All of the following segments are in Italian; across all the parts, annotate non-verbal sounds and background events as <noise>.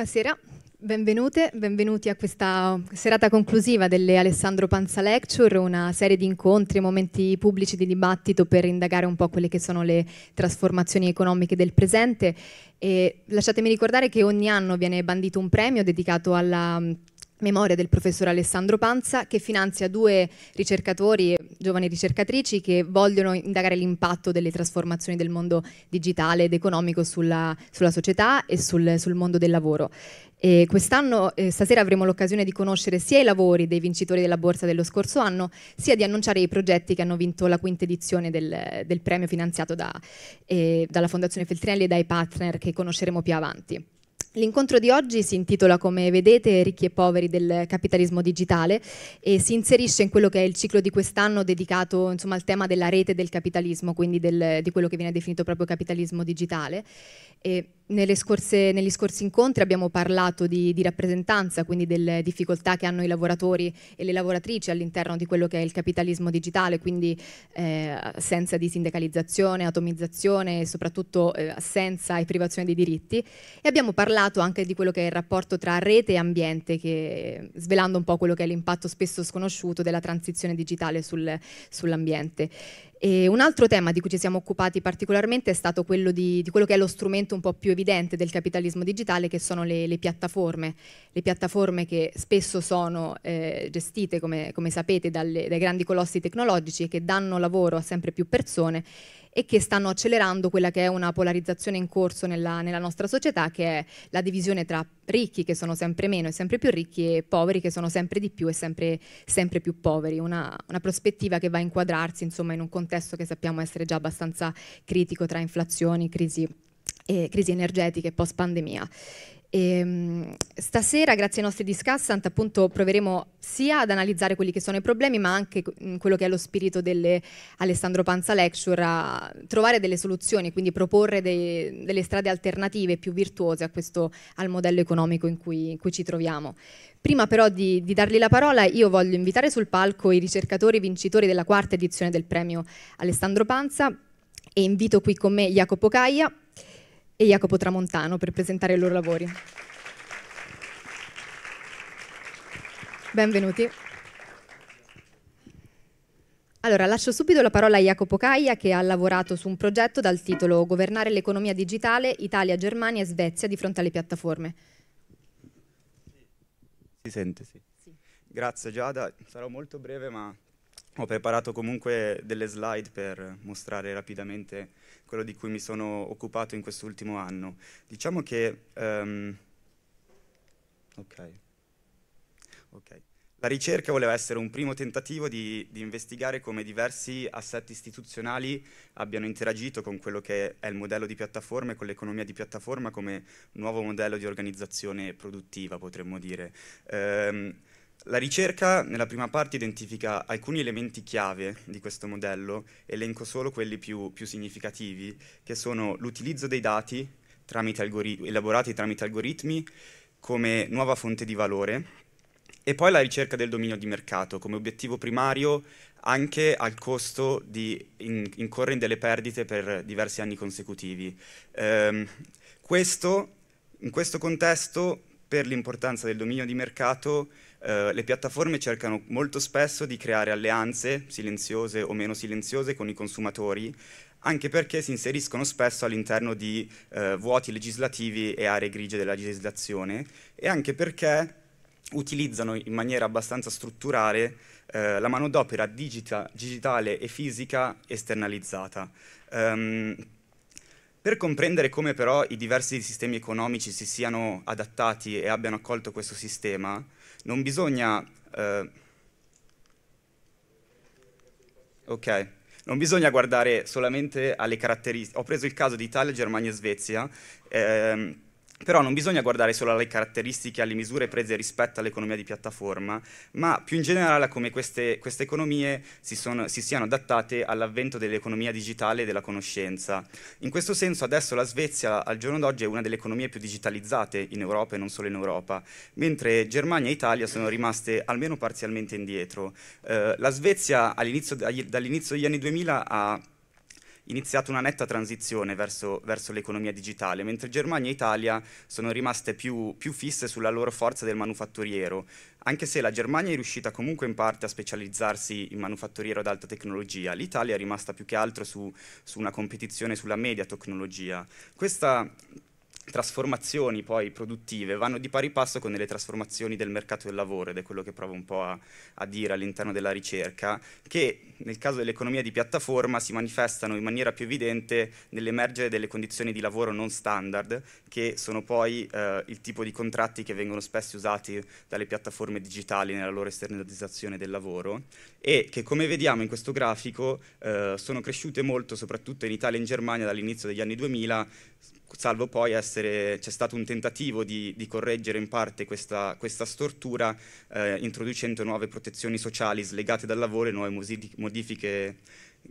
Buonasera, benvenute, benvenuti a questa serata conclusiva delle Alessandro Panza Lecture, una serie di incontri, momenti pubblici di dibattito per indagare un po' quelle che sono le trasformazioni economiche del presente e lasciatemi ricordare che ogni anno viene bandito un premio dedicato alla memoria del professor Alessandro Panza che finanzia due ricercatori giovani ricercatrici che vogliono indagare l'impatto delle trasformazioni del mondo digitale ed economico sulla, sulla società e sul, sul, mondo del lavoro. E quest'anno, eh, stasera avremo l'occasione di conoscere sia i lavori dei vincitori della borsa dello scorso anno, sia di annunciare i progetti che hanno vinto la quinta edizione del, del premio finanziato da, eh, dalla Fondazione Feltrinelli e dai partner che conosceremo più avanti. L'incontro di oggi si intitola, come vedete, Ricchi e poveri del capitalismo digitale e si inserisce in quello che è il ciclo di quest'anno dedicato insomma, al tema della rete del capitalismo, quindi del, di quello che viene definito proprio capitalismo digitale. E scorse, negli scorsi incontri abbiamo parlato di, di, rappresentanza, quindi delle difficoltà che hanno i lavoratori e le lavoratrici all'interno di quello che è il capitalismo digitale, quindi eh, assenza di sindacalizzazione, atomizzazione e soprattutto eh, assenza e privazione dei diritti. E abbiamo parlato anche di quello che è il rapporto tra rete e ambiente, che, svelando un po' quello che è l'impatto spesso sconosciuto della transizione digitale sul, sull'ambiente. E un altro tema di cui ci siamo occupati particolarmente è stato quello di, di, quello che è lo strumento un po' più evidente del capitalismo digitale, che sono le, le piattaforme. Le piattaforme che spesso sono eh, gestite, come, come sapete, dalle, dai grandi colossi tecnologici e che danno lavoro a sempre più persone e che stanno accelerando quella che è una polarizzazione in corso nella, nella nostra società, che è la divisione tra ricchi che sono sempre meno e sempre più ricchi e poveri che sono sempre di più e sempre, sempre più poveri. Una, una, prospettiva che va a inquadrarsi insomma, in un contesto che sappiamo essere già abbastanza critico tra inflazioni, crisi, eh, crisi energetiche e post pandemia. E, ehm, stasera, grazie ai nostri discussant, appunto, proveremo sia ad analizzare quelli che sono i problemi, ma anche mm, quello che è lo spirito delle Alessandro Panza Lecture, a trovare delle soluzioni, quindi proporre dei, delle strade alternative più virtuose questo, al modello economico in cui, in cui, ci troviamo. Prima però di, di dargli la parola, io voglio invitare sul palco i ricercatori vincitori della quarta edizione del premio Alessandro Panza e invito qui con me Jacopo Caia, e Jacopo Tramontano per presentare i loro lavori. Benvenuti. Allora, lascio subito la parola a Jacopo Caia che ha lavorato su un progetto dal titolo Governare l'economia digitale Italia, Germania e Svezia di fronte alle piattaforme. Si sente, sì. sì. Grazie Giada, sarò molto breve ma ho preparato comunque delle slide per mostrare rapidamente quello di cui mi sono occupato in quest'ultimo anno. Diciamo che... Um, okay. Okay. La ricerca voleva essere un primo tentativo di, di, investigare come diversi assetti istituzionali abbiano interagito con quello che è il modello di piattaforma e con l'economia di piattaforma come nuovo modello di organizzazione produttiva, potremmo dire. Um, la ricerca nella prima parte identifica alcuni elementi chiave di questo modello, elenco solo quelli più, più significativi, che sono l'utilizzo dei dati tramite elaborati tramite algoritmi come nuova fonte di valore e poi la ricerca del dominio di mercato come obiettivo primario anche al costo di in incorrere in delle perdite per diversi anni consecutivi. Ehm, questo, in questo contesto, per l'importanza del dominio di mercato, eh, le piattaforme cercano molto spesso di creare alleanze, silenziose o meno silenziose, con i consumatori, anche perché si inseriscono spesso all'interno di eh, vuoti legislativi e aree grigie della legislazione e anche perché utilizzano in maniera abbastanza strutturale eh, la manodopera digita digitale e fisica esternalizzata. Um, per comprendere come però i diversi sistemi economici si siano adattati e abbiano accolto questo sistema, non bisogna... Eh, ok non bisogna guardare solamente alle caratteristiche. Ho preso il caso di Italia, Germania e Svezia. Ehm, però non bisogna guardare solo alle caratteristiche, e alle misure prese rispetto all'economia di piattaforma, ma più in generale a come queste, queste economie si, sono, si, siano adattate all'avvento dell'economia digitale e della conoscenza. In questo senso adesso la Svezia al giorno d'oggi è una delle economie più digitalizzate in Europa e non solo in Europa, mentre Germania e Italia sono rimaste almeno parzialmente indietro. Eh, la Svezia dall'inizio degli anni 2000 ha iniziato una netta transizione verso, verso l'economia digitale, mentre Germania e Italia sono rimaste più, più fisse sulla loro forza del manufatturiero, anche se la Germania è riuscita comunque in parte a specializzarsi in manufatturiero ad alta tecnologia, l'Italia è rimasta più che altro su, su una competizione sulla media tecnologia. Questa trasformazioni poi produttive vanno di pari passo con le trasformazioni del mercato del lavoro ed è quello che provo un po' a, a dire all'interno della ricerca, che nel caso dell'economia di piattaforma si manifestano in maniera più evidente nell'emergere delle condizioni di lavoro non standard, che sono poi eh, il tipo di contratti che vengono spesso usati dalle piattaforme digitali nella loro esternalizzazione del lavoro e che come vediamo in questo grafico eh, sono cresciute molto, soprattutto in Italia e in Germania dall'inizio degli anni 2000, salvo poi essere, c'è stato un tentativo di, di correggere in parte questa, questa stortura eh, introducendo nuove protezioni sociali slegate dal lavoro e nuove modifiche,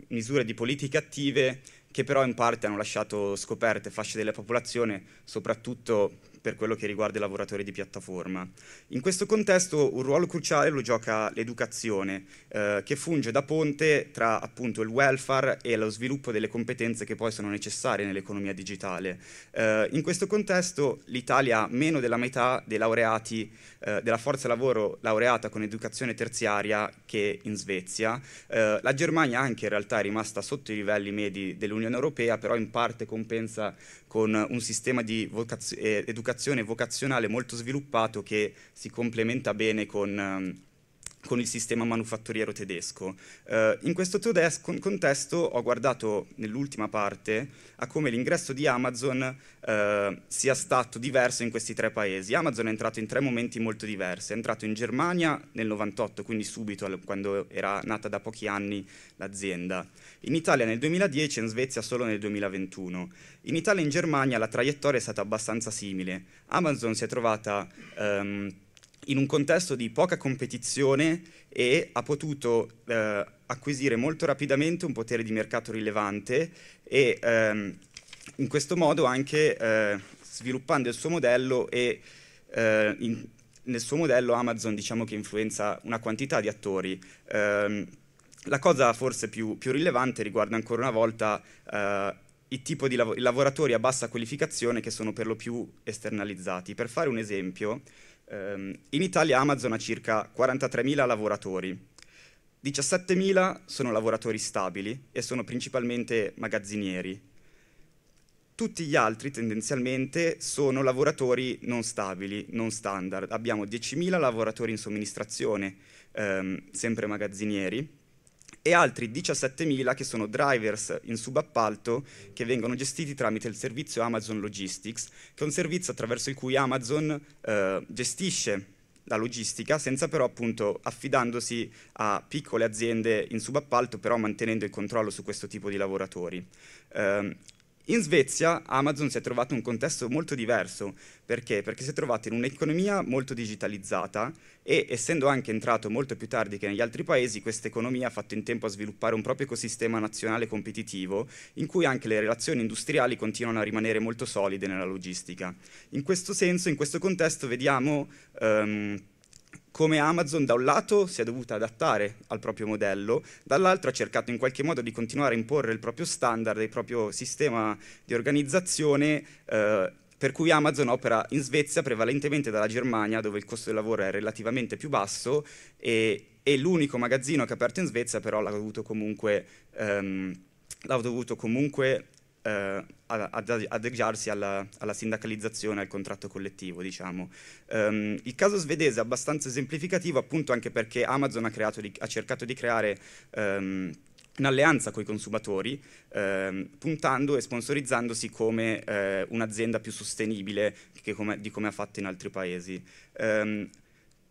misure di politiche attive che però in parte hanno lasciato scoperte fasce della popolazione, soprattutto per quello che riguarda i lavoratori di piattaforma. In questo contesto un ruolo cruciale lo gioca l'educazione, eh, che funge da ponte tra appunto il welfare e lo sviluppo delle competenze che poi sono necessarie nell'economia digitale. Eh, in questo contesto l'Italia ha meno della metà dei laureati eh, della forza lavoro laureata con educazione terziaria che in Svezia. Eh, la Germania anche in realtà è rimasta sotto i livelli medi dell'Unione Europea, però in parte compensa con un sistema di vocaz eh, educazione vocazionale molto sviluppato che si complementa bene con ehm, con il sistema manufatturiero tedesco. Eh, in questo contesto ho guardato nell'ultima parte a come l'ingresso di Amazon eh, sia stato diverso in questi tre paesi. Amazon è entrato in tre momenti molto diversi, è entrato in Germania nel 98, quindi subito quando era nata da pochi anni l'azienda, in Italia nel 2010 e in Svezia solo nel 2021. In Italia e in Germania la traiettoria è stata abbastanza simile. Amazon si è trovata... Ehm, in un contesto di poca competizione e ha potuto eh, acquisire molto rapidamente un potere di mercato rilevante e ehm, in questo modo anche eh, sviluppando il suo modello e eh, in, nel suo modello Amazon diciamo che influenza una quantità di attori. Ehm, la cosa forse più, più, rilevante riguarda ancora una volta eh, il tipo di lav- lavoratori a bassa qualificazione che sono per lo più esternalizzati. Per fare un esempio, Ehm, in Italia Amazon ha circa 43.000 lavoratori, 17.000 sono lavoratori stabili e sono principalmente magazzinieri. Tutti gli altri tendenzialmente sono lavoratori non stabili, non standard. Abbiamo 10.000 lavoratori in somministrazione, ehm, sempre magazzinieri, e altri 17.000 che sono drivers in subappalto che vengono gestiti tramite il servizio Amazon Logistics, che è un servizio attraverso il cui Amazon eh, gestisce la logistica senza però appunto affidandosi a piccole aziende in subappalto però mantenendo il controllo su questo tipo di lavoratori. Eh, in Svezia Amazon si è trovato in un contesto molto diverso, perché? Perché si è trovato in un'economia molto digitalizzata e essendo anche entrato molto più tardi che negli altri paesi, questa economia ha fatto in tempo a sviluppare un proprio ecosistema nazionale competitivo in cui anche le relazioni industriali continuano a rimanere molto solide nella logistica. In questo senso, in questo contesto vediamo... Um, come Amazon da un lato si è dovuta adattare al proprio modello, dall'altro ha cercato in qualche modo di continuare a imporre il proprio standard, il proprio sistema di organizzazione, eh, per cui Amazon opera in Svezia prevalentemente dalla Germania, dove il costo del lavoro è relativamente più basso, e, e l'unico magazzino che ha aperto in Svezia però l'ha dovuto comunque... Ehm, l'ha dovuto comunque eh, ad adeguarsi alla, alla, sindacalizzazione, al contratto collettivo. Diciamo. Um, il caso svedese è abbastanza esemplificativo appunto anche perché Amazon ha, di, ha cercato di creare um, un'alleanza con i consumatori, ehm, puntando e sponsorizzandosi come eh, un'azienda più sostenibile come, di come ha fatto in altri paesi. Ehm,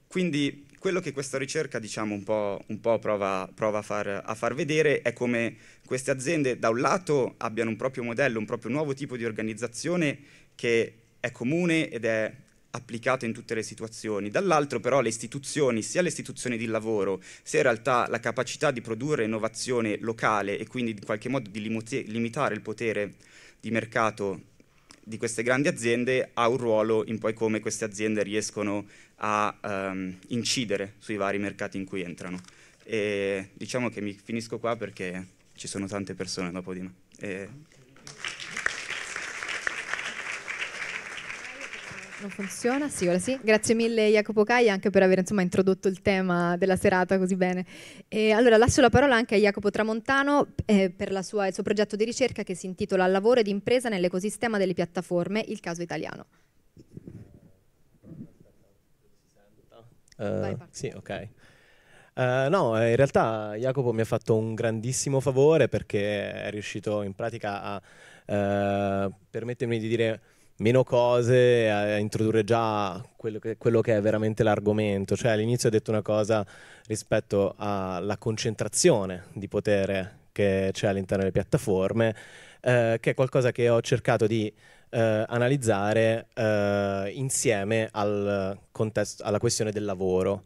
quindi quello che questa ricerca diciamo, un po', un po prova, prova a, far, a, far, vedere è come queste aziende da un lato abbiano un proprio modello, un proprio nuovo tipo di organizzazione che è comune ed è applicato in tutte le situazioni, dall'altro però le istituzioni, sia le istituzioni di lavoro, sia in realtà la capacità di produrre innovazione locale e quindi in qualche modo di limitare il potere di mercato di queste grandi aziende ha un ruolo in poi come queste aziende riescono a ehm, incidere sui vari mercati in cui entrano. E diciamo che mi finisco qua perché ci sono tante persone dopo di me. E Non funziona? Sì, ora sì. Grazie mille Jacopo Cai anche per aver insomma, introdotto il tema della serata così bene. E allora lascio la parola anche a Jacopo Tramontano eh, per sua, il suo progetto di ricerca che si intitola Lavoro ed impresa nell'ecosistema delle piattaforme, il caso italiano. Uh, Vai, sì, ok. Uh, no, eh, in realtà Jacopo mi ha fatto un grandissimo favore perché è riuscito in pratica a uh, permettermi di dire meno cose, a introdurre già quello che, quello che, è veramente l'argomento. Cioè all'inizio ho detto una cosa rispetto alla concentrazione di potere che c'è all'interno delle piattaforme, eh, che è qualcosa che ho cercato di eh, analizzare eh, insieme al contesto, alla questione del lavoro.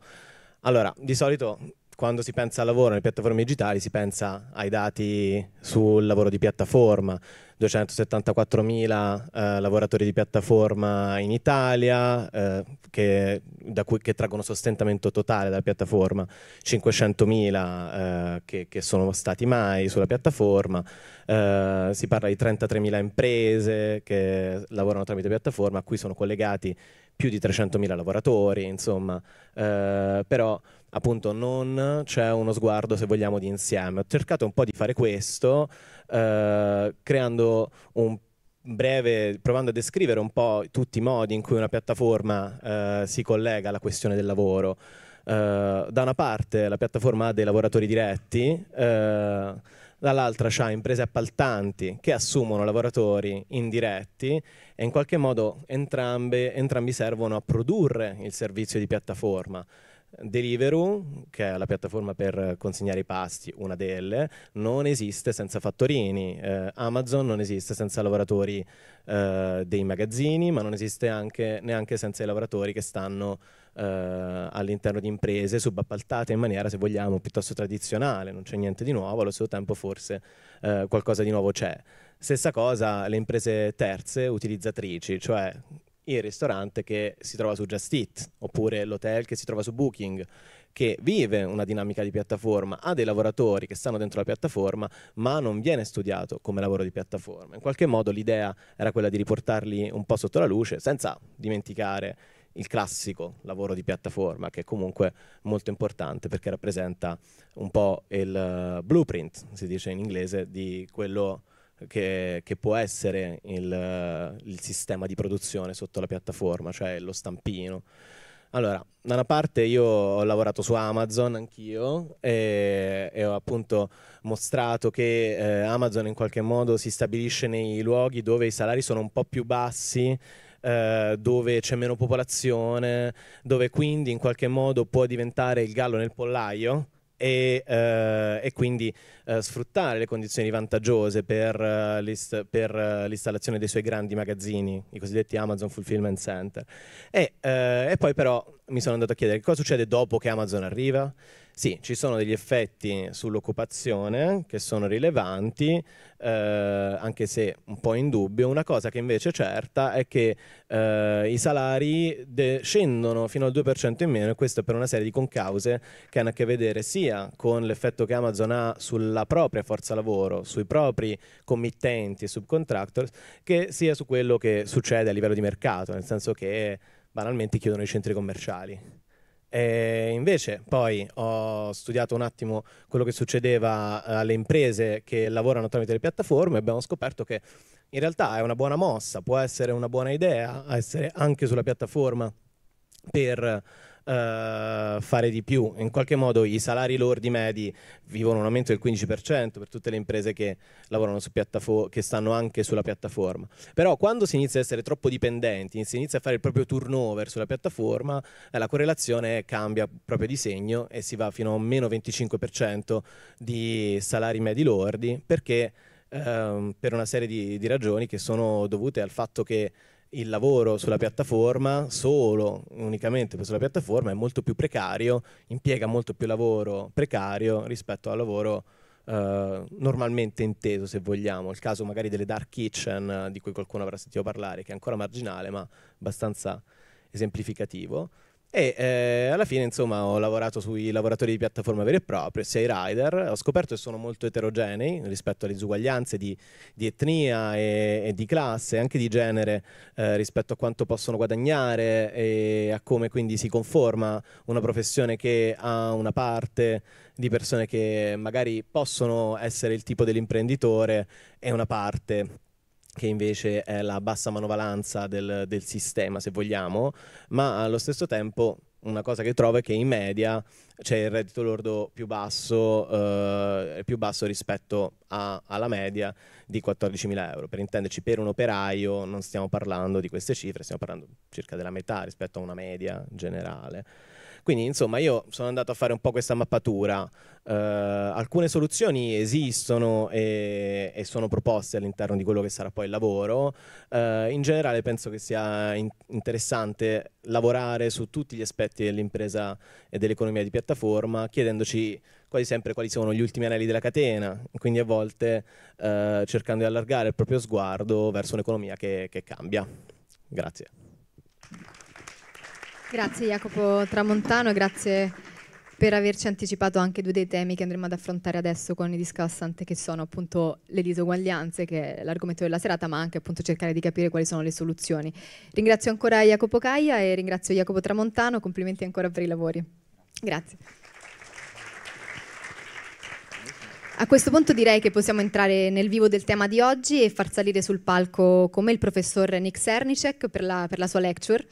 Allora, di solito quando si pensa al lavoro nelle piattaforme digitali si pensa ai dati sul lavoro di piattaforma, 274.000 eh, lavoratori di piattaforma in Italia eh, che, cui, che, traggono sostentamento totale dalla piattaforma, 500.000 eh, che, che, sono stati mai sulla piattaforma, eh, si parla di 33.000 imprese che lavorano tramite piattaforma, a cui sono collegati più di 300.000 lavoratori, insomma, eh, però appunto non c'è uno sguardo, se vogliamo, di insieme. Ho cercato un po' di fare questo, eh, creando un breve, provando a descrivere un po' tutti i modi in cui una piattaforma eh, si collega alla questione del lavoro. Eh, da una parte la piattaforma ha dei lavoratori diretti, eh, dall'altra c'ha imprese appaltanti che assumono lavoratori indiretti e in qualche modo entrambe, entrambi servono a produrre il servizio di piattaforma. Deliveroo, che è la piattaforma per consegnare i pasti, una delle, non esiste senza fattorini. Eh, Amazon non esiste senza lavoratori eh, dei magazzini, ma non esiste anche, neanche senza i lavoratori che stanno eh, all'interno di imprese subappaltate in maniera, se vogliamo, piuttosto tradizionale. Non c'è niente di nuovo, allo stesso tempo forse eh, qualcosa di nuovo c'è. Stessa cosa le imprese terze utilizzatrici, cioè il ristorante che si trova su Just Eat oppure l'hotel che si trova su Booking che vive una dinamica di piattaforma, ha dei lavoratori che stanno dentro la piattaforma, ma non viene studiato come lavoro di piattaforma. In qualche modo l'idea era quella di riportarli un po' sotto la luce senza dimenticare il classico lavoro di piattaforma, che è comunque molto importante perché rappresenta un po' il eh, blueprint, si dice in inglese, di quello che che, che può essere il, il, sistema di produzione sotto la piattaforma, cioè lo stampino. Allora, da una parte io ho lavorato su Amazon anch'io e, e ho appunto mostrato che eh, Amazon in qualche modo si stabilisce nei luoghi dove i salari sono un po' più bassi eh, dove c'è meno popolazione, dove quindi in qualche modo può diventare il gallo nel pollaio e, eh, e quindi eh, sfruttare le condizioni vantaggiose per, eh, l'ist- per eh, l'installazione dei suoi grandi magazzini, i cosiddetti Amazon Fulfillment Center. E, eh, e poi però mi sono andato a chiedere cosa succede dopo che Amazon arriva sì, ci sono degli effetti sull'occupazione che sono rilevanti, eh, anche se un po' in dubbio. Una cosa che invece è certa è che eh, i salari scendono fino al 2% in meno e questo per una serie di concause che hanno a che vedere sia con l'effetto che Amazon ha sulla propria forza lavoro, sui propri committenti e subcontractors, che sia su quello che succede a livello di mercato, nel senso che banalmente chiudono i centri commerciali. E invece poi ho studiato un attimo quello che succedeva eh, alle imprese che lavorano tramite le piattaforme e abbiamo scoperto che in realtà è una buona mossa, può essere una buona idea essere anche sulla piattaforma per uh, fare di più. In qualche modo i salari lordi medi vivono un aumento del 15% per tutte le imprese che lavorano su piattaforma, che stanno anche sulla piattaforma. Però quando si inizia a essere troppo dipendenti, si inizia a fare il proprio turnover sulla piattaforma, eh, la correlazione cambia proprio di segno e si va fino a un meno 25% di salari medi lordi perché ehm, per una serie di, di ragioni che sono dovute al fatto che il lavoro sulla piattaforma, solo unicamente sulla piattaforma, è molto più precario, impiega molto più lavoro precario rispetto al lavoro eh, normalmente inteso, se vogliamo. Il caso magari delle dark kitchen, eh, di cui qualcuno avrà sentito parlare, che è ancora marginale, ma abbastanza esemplificativo. E eh, alla fine, insomma, ho lavorato sui lavoratori di piattaforma vere e proprie, sia rider. Ho scoperto che sono molto eterogenei rispetto alle disuguaglianze di, di etnia e, e, di classe, anche di genere, eh, rispetto a quanto possono guadagnare e a come quindi si conforma una professione che ha una parte di persone che magari possono essere il tipo dell'imprenditore e una parte che invece è la bassa manovalanza del, del sistema, se vogliamo, ma allo stesso tempo una cosa che trovo è che in media c'è il reddito lordo più basso, eh, più basso rispetto a, alla media di 14.000 euro. Per intenderci, per un operaio non stiamo parlando di queste cifre, stiamo parlando circa della metà rispetto a una media generale. Quindi insomma io sono andato a fare un po' questa mappatura. Uh, alcune soluzioni esistono e, e, sono proposte all'interno di quello che sarà poi il lavoro. Uh, in generale penso che sia in- interessante lavorare su tutti gli aspetti dell'impresa e dell'economia di piattaforma chiedendoci quasi sempre quali sono gli ultimi anelli della catena, quindi a volte eh, cercando di allargare il proprio sguardo verso un'economia che, che cambia. Grazie. Grazie Jacopo Tramontano, grazie per averci anticipato anche due dei temi che andremo ad affrontare adesso con i discussant, che sono appunto le disuguaglianze, che è l'argomento della serata, ma anche appunto cercare di capire quali sono le soluzioni. Ringrazio ancora Jacopo Caia e ringrazio Jacopo Tramontano, complimenti ancora per i lavori. Grazie. A questo punto direi che possiamo entrare nel vivo del tema di oggi e far salire sul palco come il professor Nick Sernicek per la, per la sua lecture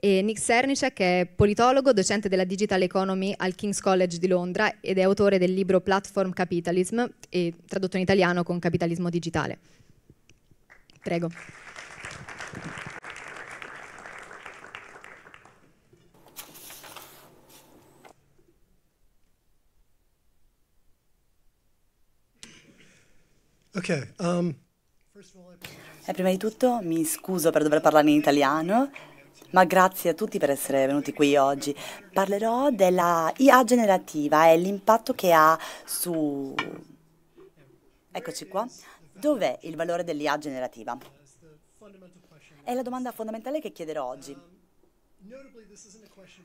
e Nick Sernice è politologo, docente della Digital Economy al King's College di Londra ed è autore del libro Platform Capitalism, tradotto in italiano con Capitalismo Digitale. Prego. Okay, um... Eh, prima di tutto mi scuso per dover parlare in italiano, ma grazie a tutti per essere venuti qui oggi. Parlerò della IA generativa e l'impatto che ha su... Eccoci qua. Dov'è il valore dell'IA generativa? È la domanda fondamentale che chiederò oggi.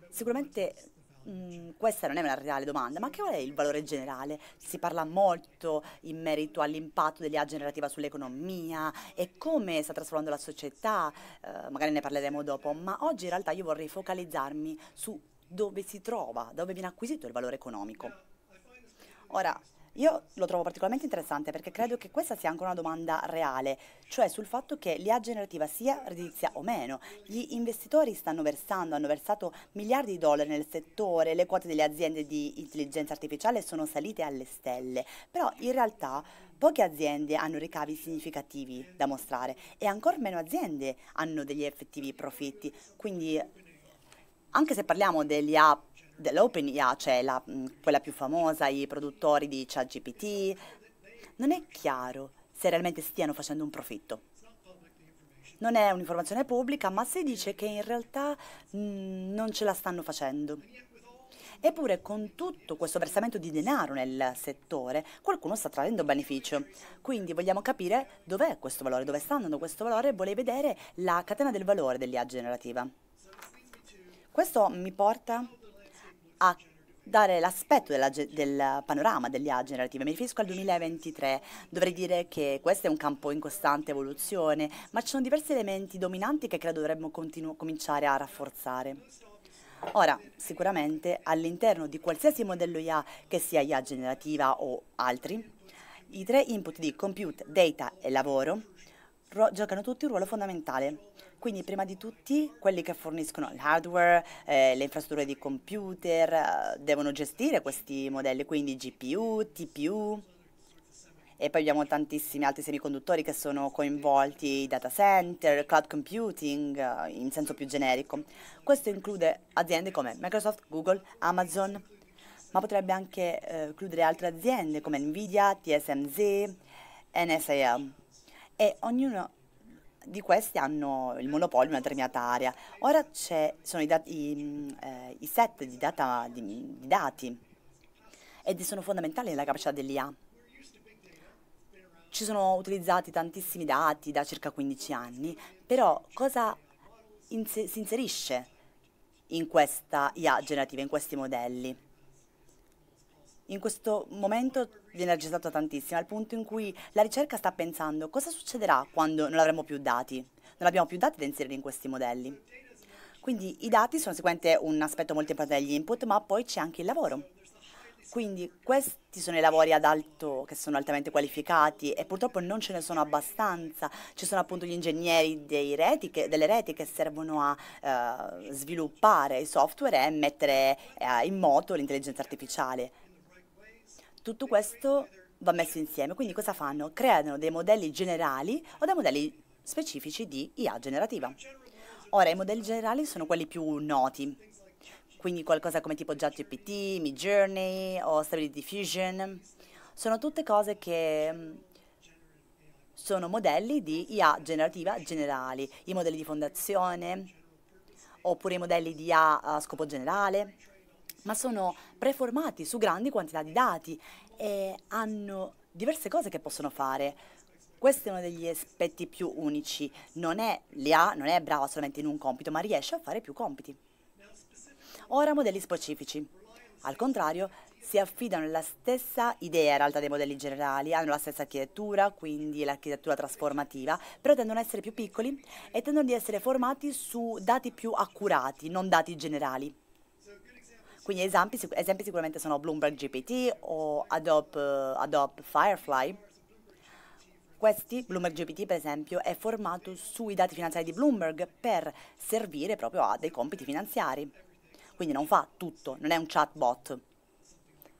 Sicuramente mh, mm, questa non è una reale domanda, ma che qual è il valore generale? Si parla molto in merito all'impatto dell'IA generativa sull'economia e come sta trasformando la società, eh, magari ne parleremo dopo, ma oggi in realtà io vorrei focalizzarmi su dove si trova, dove viene acquisito il valore economico. Ora, io lo trovo particolarmente interessante perché credo che questa sia anche una domanda reale, cioè sul fatto che l'IA generativa sia redditizia o meno. Gli investitori stanno versando, hanno versato miliardi di dollari nel settore, le quote delle aziende di intelligenza artificiale sono salite alle stelle, però in realtà poche aziende hanno ricavi significativi da mostrare e ancora meno aziende hanno degli effettivi profitti. Quindi anche se parliamo dell'IA dell'open IA, cioè la, quella più famosa, i produttori di ChatGPT, non è chiaro se realmente stiano facendo un profitto. Non è un'informazione pubblica, ma si dice che in realtà mh, non ce la stanno facendo. Eppure con tutto questo versamento di denaro nel settore qualcuno sta traendo beneficio. Quindi vogliamo capire dov'è questo valore, dove sta andando questo valore e vorrei vedere la catena del valore dell'IA generativa. Questo mi porta a dare l'aspetto del panorama dell'IA generativa. Mi riferisco al 2023. Dovrei dire che questo è un campo in costante evoluzione, ma ci sono diversi elementi dominanti che credo dovremmo cominciare a rafforzare. Ora, sicuramente all'interno di qualsiasi modello IA, che sia IA generativa o altri, i tre input di compute, data e lavoro giocano tutti un ruolo fondamentale. Quindi prima di tutti quelli che forniscono l'hardware, eh, le infrastrutture di computer, eh, devono gestire questi modelli, quindi GPU, TPU. E poi abbiamo tantissimi altri semiconduttori che sono coinvolti, data center, cloud computing, eh, in senso più generico. Questo include aziende come Microsoft, Google, Amazon, ma potrebbe anche eh, includere altre aziende come Nvidia, TSMZ, NSAM. E ognuno di questi hanno il monopolio in una determinata area. Ora sono i, dati, i, eh, i set di, data, di, di dati ed sono fondamentali nella capacità dell'IA. Ci sono utilizzati tantissimi dati da circa 15 anni, però cosa in, si inserisce in questa IA generativa, in questi modelli? In questo momento viene registrato tantissimo, al punto in cui la ricerca sta pensando cosa succederà quando non avremo più dati. Non abbiamo più dati da inserire in questi modelli. Quindi i dati sono sicuramente un aspetto molto importante degli input, ma poi c'è anche il lavoro. Quindi questi sono i lavori ad alto, che sono altamente qualificati e purtroppo non ce ne sono abbastanza. Ci sono appunto gli ingegneri reti che, delle reti che servono a eh, sviluppare i software e mettere eh, in moto l'intelligenza artificiale tutto questo va messo insieme. Quindi cosa fanno? Creano dei modelli generali o dei modelli specifici di IA generativa. Ora, i modelli generali sono quelli più noti, quindi qualcosa come tipo JetGPT, Midjourney o Stability Diffusion. Sono tutte cose che mm, sono modelli di IA generativa generali, i modelli di fondazione, oppure i modelli di IA a scopo generale ma sono preformati su grandi quantità di dati e hanno diverse cose che possono fare. Questo è uno degli aspetti più unici. Non è l'IA, non è brava solamente in un compito, ma riesce a fare più compiti. Ora modelli specifici. Al contrario, si affidano alla stessa idea in realtà dei modelli generali, hanno la stessa architettura, quindi l'architettura trasformativa, però tendono ad essere più piccoli e tendono ad essere formati su dati più accurati, non dati generali. Quindi esempi, esempi sicuramente sono Bloomberg GPT o Adobe, Adobe Firefly. Questi, Bloomberg GPT per esempio, è formato sui dati finanziari di Bloomberg per servire proprio a dei compiti finanziari. Quindi non fa tutto, non è un chatbot,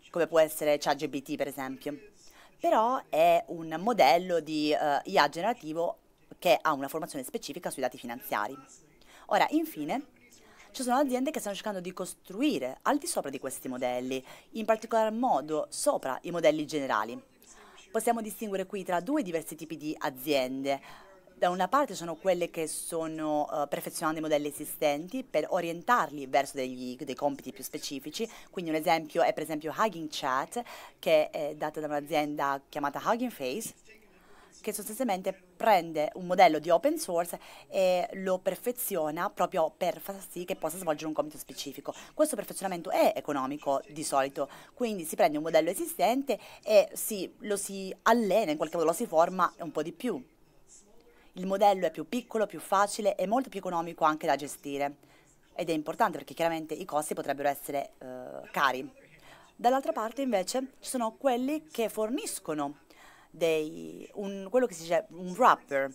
come può essere ChatGPT per esempio però è un modello di uh, eh, IA generativo che ha una formazione specifica sui dati finanziari. Ora, infine, ci sono aziende che stanno cercando di costruire al di sopra di questi modelli, in particolar modo sopra i modelli generali. Possiamo distinguere qui tra due diversi tipi di aziende. Da una parte sono quelle che sono uh, perfezionando i modelli esistenti per orientarli verso degli, dei compiti più specifici, quindi un esempio è per esempio Hugging Chat che è data da un'azienda chiamata Hugging Face che sostanzialmente prende un modello di open source e lo perfeziona proprio per far sì che possa svolgere un compito specifico. Questo perfezionamento è economico di solito, quindi si prende un modello esistente e si, lo si allena, in qualche modo lo si forma un po' di più. Il modello è più piccolo, più facile e molto più economico anche da gestire ed è importante perché chiaramente i costi potrebbero essere eh, cari. Dall'altra parte invece ci sono quelli che forniscono dei, un, quello che si dice un wrapper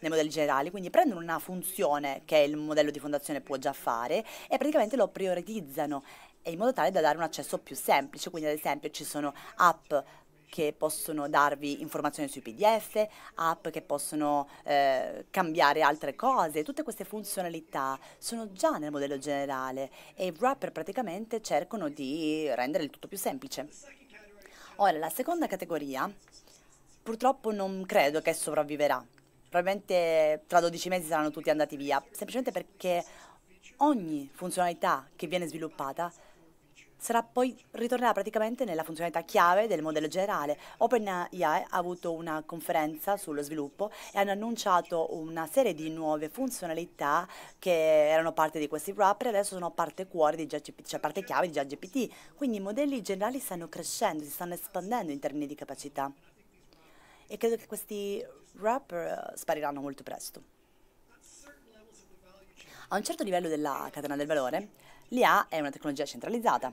nei modelli generali, quindi prendono una funzione che il modello di fondazione può già fare e praticamente lo prioritizzano in modo tale da dare un accesso più semplice, quindi ad esempio ci sono app che possono darvi informazioni sui PDF, app che possono eh, cambiare altre cose, tutte queste funzionalità sono già nel modello generale e i wrapper praticamente cercano di rendere il tutto più semplice. Ora, la seconda categoria purtroppo non credo che sopravviverà. Probabilmente tra 12 mesi saranno tutti andati via, semplicemente perché ogni funzionalità che viene sviluppata sarà poi ritornerà praticamente nella funzionalità chiave del modello generale. OpenAI ha avuto una conferenza sullo sviluppo e hanno annunciato una serie di nuove funzionalità che erano parte di questi wrapper e adesso sono parte cuore di GGPT, cioè parte chiave di GGPT. Quindi i modelli generali stanno crescendo, si stanno espandendo in termini di capacità e credo che questi rapper eh, spariranno molto presto. A un certo livello della catena del valore, l'IA è una tecnologia centralizzata.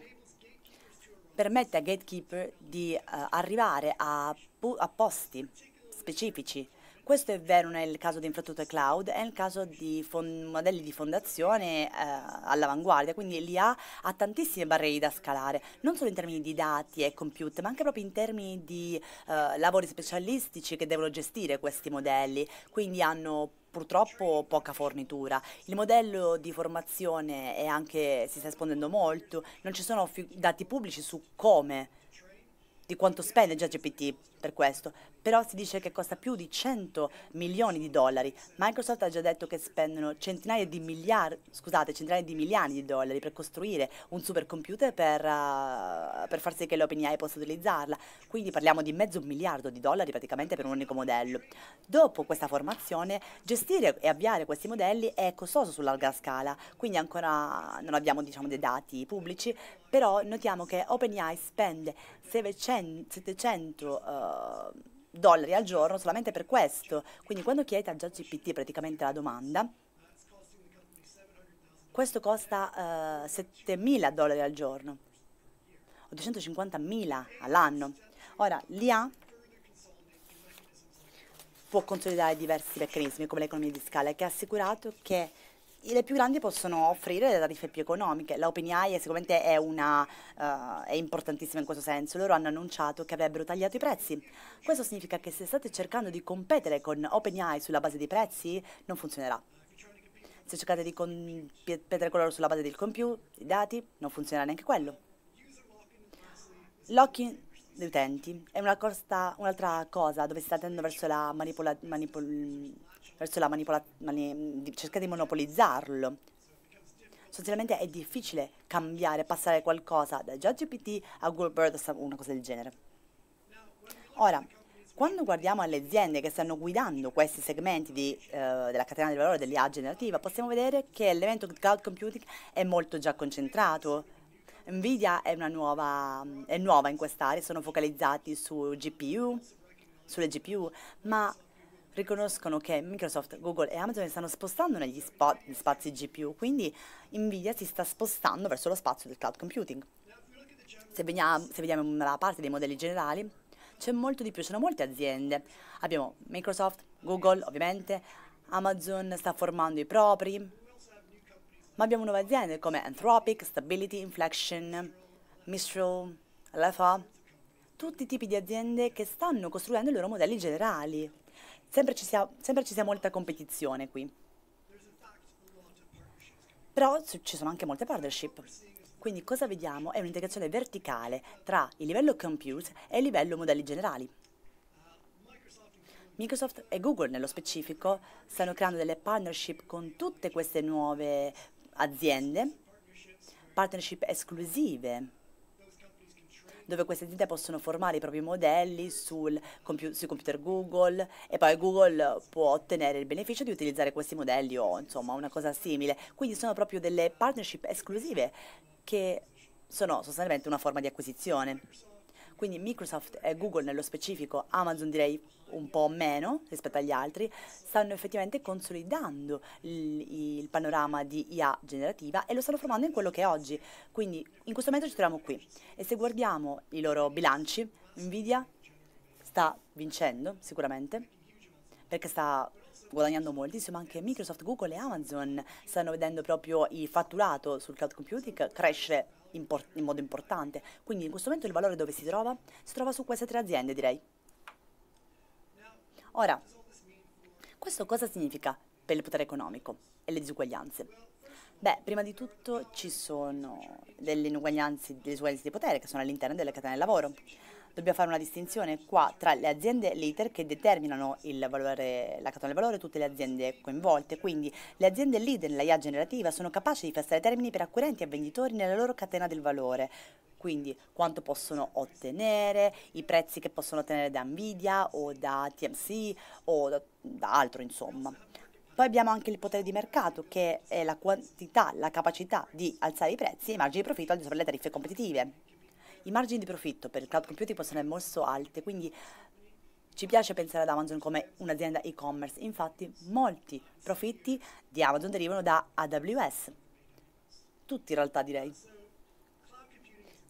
Permette a Gatekeeper di uh, arrivare a, a posti specifici questo è vero nel caso di infrastrutture cloud e nel caso di fond- modelli di fondazione eh, all'avanguardia, quindi l'IA ha tantissime barriere da scalare, non solo in termini di dati e computer, ma anche proprio in termini di eh, lavori specialistici che devono gestire questi modelli, quindi hanno purtroppo poca fornitura. Il modello di formazione è anche, si sta espondendo molto, non ci sono dati pubblici su come, di quanto spende già GPT per questo, però si dice che costa più di 100 milioni di dollari. Microsoft ha già detto che spendono centinaia di, miliard, scusate, centinaia di miliardi di dollari per costruire un supercomputer per, uh, per far sì che l'OpenAI possa utilizzarla. Quindi parliamo di mezzo miliardo di dollari praticamente per un unico modello. Dopo questa formazione, gestire e avviare questi modelli è costoso su larga scala, quindi ancora non abbiamo diciamo, dei dati pubblici, però notiamo che OpenAI spende 700... 700 uh, dollari al giorno solamente per questo. Quindi quando chiedete a GPT praticamente la domanda, questo costa uh, eh, 7.000 dollari al giorno, 850.000 all'anno. Ora, l'IA può consolidare diversi meccanismi come l'economia di scala che ha assicurato che le più grandi possono offrire le tariffe più economiche. La OpenAI sicuramente è, una, uh, è importantissima in questo senso. Loro hanno annunciato che avrebbero tagliato i prezzi. Questo significa che se state cercando di competere con OpenAI sulla base dei prezzi, non funzionerà. Se cercate di competere con loro sulla base del computer, dei dati, non funzionerà neanche quello. Locking degli utenti è un'altra cosa, un cosa dove si sta tendendo verso la manipolazione. Manipol verso la manipolazione, cerca di monopolizzarlo. Sostanzialmente è difficile cambiare, passare qualcosa da GPT a Google Bird o una cosa del genere. Ora, quando guardiamo alle aziende che stanno guidando questi segmenti di, eh, della catena del valore dell'IA generativa, possiamo vedere che l'evento cloud computing è molto già concentrato. Nvidia è, nuova, è nuova in quest'area, sono focalizzati su GPU, sulle GPU, ma riconoscono che Microsoft, Google e Amazon stanno spostando negli spa spazi GPU, quindi Nvidia si sta spostando verso lo spazio del cloud computing. Se vediamo, se vediamo la parte dei modelli generali, c'è molto di più, ci sono molte aziende. Abbiamo Microsoft, Google ovviamente, Amazon sta formando i propri, ma abbiamo nuove aziende come Anthropic, Stability, Inflection, Mistral, LFA, tutti i tipi di aziende che stanno costruendo i loro modelli generali. Sempre ci, sia, sempre ci sia molta competizione qui. Però ci sono anche molte partnership. Quindi cosa vediamo? È un'integrazione verticale tra il livello compute e il livello modelli generali. Microsoft e Google nello specifico stanno creando delle partnership con tutte queste nuove aziende, partnership esclusive dove queste aziende possono formare i propri modelli sul, sui computer Google e poi Google può ottenere il beneficio di utilizzare questi modelli o insomma una cosa simile. Quindi sono proprio delle partnership esclusive che sono sostanzialmente una forma di acquisizione quindi Microsoft e Google nello specifico, Amazon direi un po' meno rispetto agli altri, stanno effettivamente consolidando il, il, panorama di IA generativa e lo stanno formando in quello che è oggi. Quindi in questo momento ci troviamo qui e se guardiamo i loro bilanci, Nvidia sta vincendo sicuramente perché sta guadagnando moltissimo, ma anche Microsoft, Google e Amazon stanno vedendo proprio il fatturato sul cloud computing crescere in modo importante. Quindi in questo momento il valore dove si trova? Si trova su queste tre aziende, direi. Ora, questo cosa significa per il potere economico e le disuguaglianze? Beh, prima di tutto ci sono delle inuguaglianze, delle disuguaglianze di potere che sono all'interno delle catene del lavoro. Dobbiamo fare una distinzione qua tra le aziende leader che determinano il valore, la catena del valore, tutte le aziende coinvolte, quindi le aziende leader nella IA generativa sono capaci di fissare termini per acquirenti e venditori nella loro catena del valore, quindi quanto possono ottenere, i prezzi che possono ottenere da Nvidia o da TMC o da, da altro insomma. Poi abbiamo anche il potere di mercato, che è la quantità, la capacità di alzare i prezzi e i margini di profitto al di sopra delle tariffe competitive. I margini di profitto per il cloud computing possono essere molto alti, quindi ci piace pensare ad Amazon come un'azienda e-commerce, infatti molti profitti di Amazon derivano da AWS, tutti in realtà direi.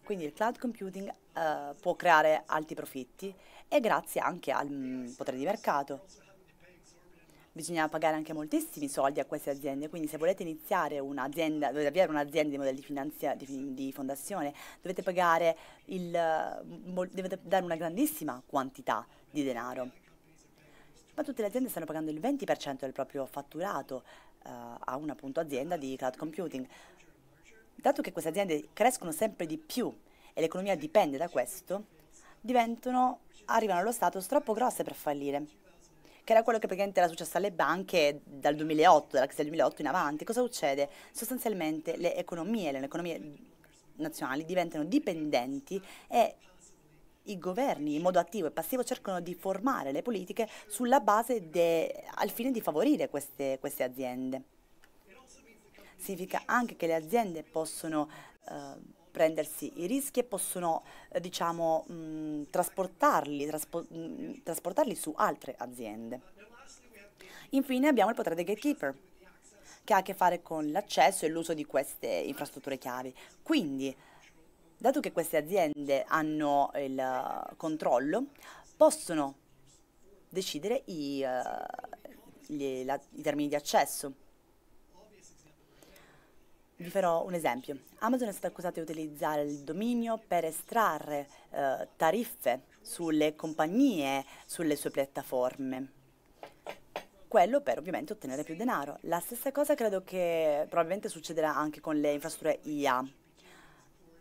Quindi il cloud computing uh, può creare alti profitti e grazie anche al mm, potere di mercato bisogna pagare anche moltissimi soldi a queste aziende, quindi se volete iniziare un'azienda, dovete avviare un'azienda di modelli di, di, fondazione, dovete pagare il, dovete dare una grandissima quantità di denaro. Ma tutte le aziende stanno pagando il 20% del proprio fatturato eh, a un'azienda azienda di cloud computing. Dato che queste aziende crescono sempre di più e l'economia dipende da questo, diventano, arrivano allo status troppo grosse per fallire che era quello che praticamente era successo alle banche dal 2008, dalla crisi del 2008 in avanti. Cosa succede? Sostanzialmente le economie, le economie nazionali diventano dipendenti e i governi in modo attivo e passivo cercano di formare le politiche sulla base de, al fine di favorire queste, queste, aziende. Significa anche che le aziende possono... Eh, prendersi i rischi e possono eh, diciamo, mh, mm, trasportarli, traspo mh, mm, trasportarli su altre aziende. Infine abbiamo il potere dei gatekeeper che ha a che fare con l'accesso e l'uso di queste infrastrutture chiavi. Quindi, dato che queste aziende hanno il eh, controllo, possono decidere i, uh, gli, la, i termini di accesso. Vi farò un esempio. Amazon è stata accusata di utilizzare il dominio per estrarre eh, tariffe sulle compagnie, sulle sue piattaforme. Quello per ovviamente ottenere più denaro. La stessa cosa credo che probabilmente succederà anche con le infrastrutture IA.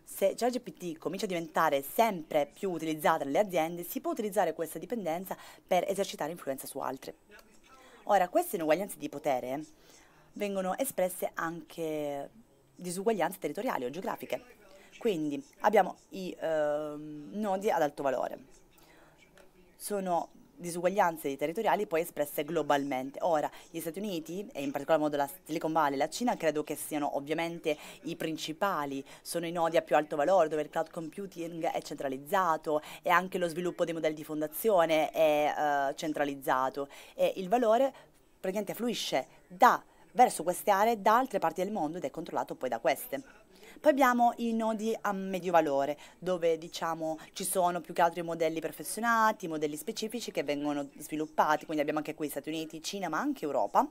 Se ChatGPT comincia a diventare sempre più utilizzata nelle aziende, si può utilizzare questa dipendenza per esercitare influenza su altre. Ora, queste inuguaglianze di potere vengono espresse anche disuguaglianze territoriali o geografiche. Quindi abbiamo i eh, nodi ad alto valore. Sono disuguaglianze territoriali poi espresse globalmente. Ora, gli Stati Uniti e in particolar modo la Silicon Valley e la Cina credo che siano ovviamente i principali, sono i nodi a più alto valore dove il cloud computing è centralizzato e anche lo sviluppo dei modelli di fondazione è uh, centralizzato e il valore praticamente fluisce da verso queste aree da altre parti del mondo ed è controllato poi da queste. Poi abbiamo i nodi a medio valore, dove diciamo ci sono più che altro i modelli perfezionati, i modelli specifici che vengono sviluppati, quindi abbiamo anche qui Stati Uniti, Cina, ma anche Europa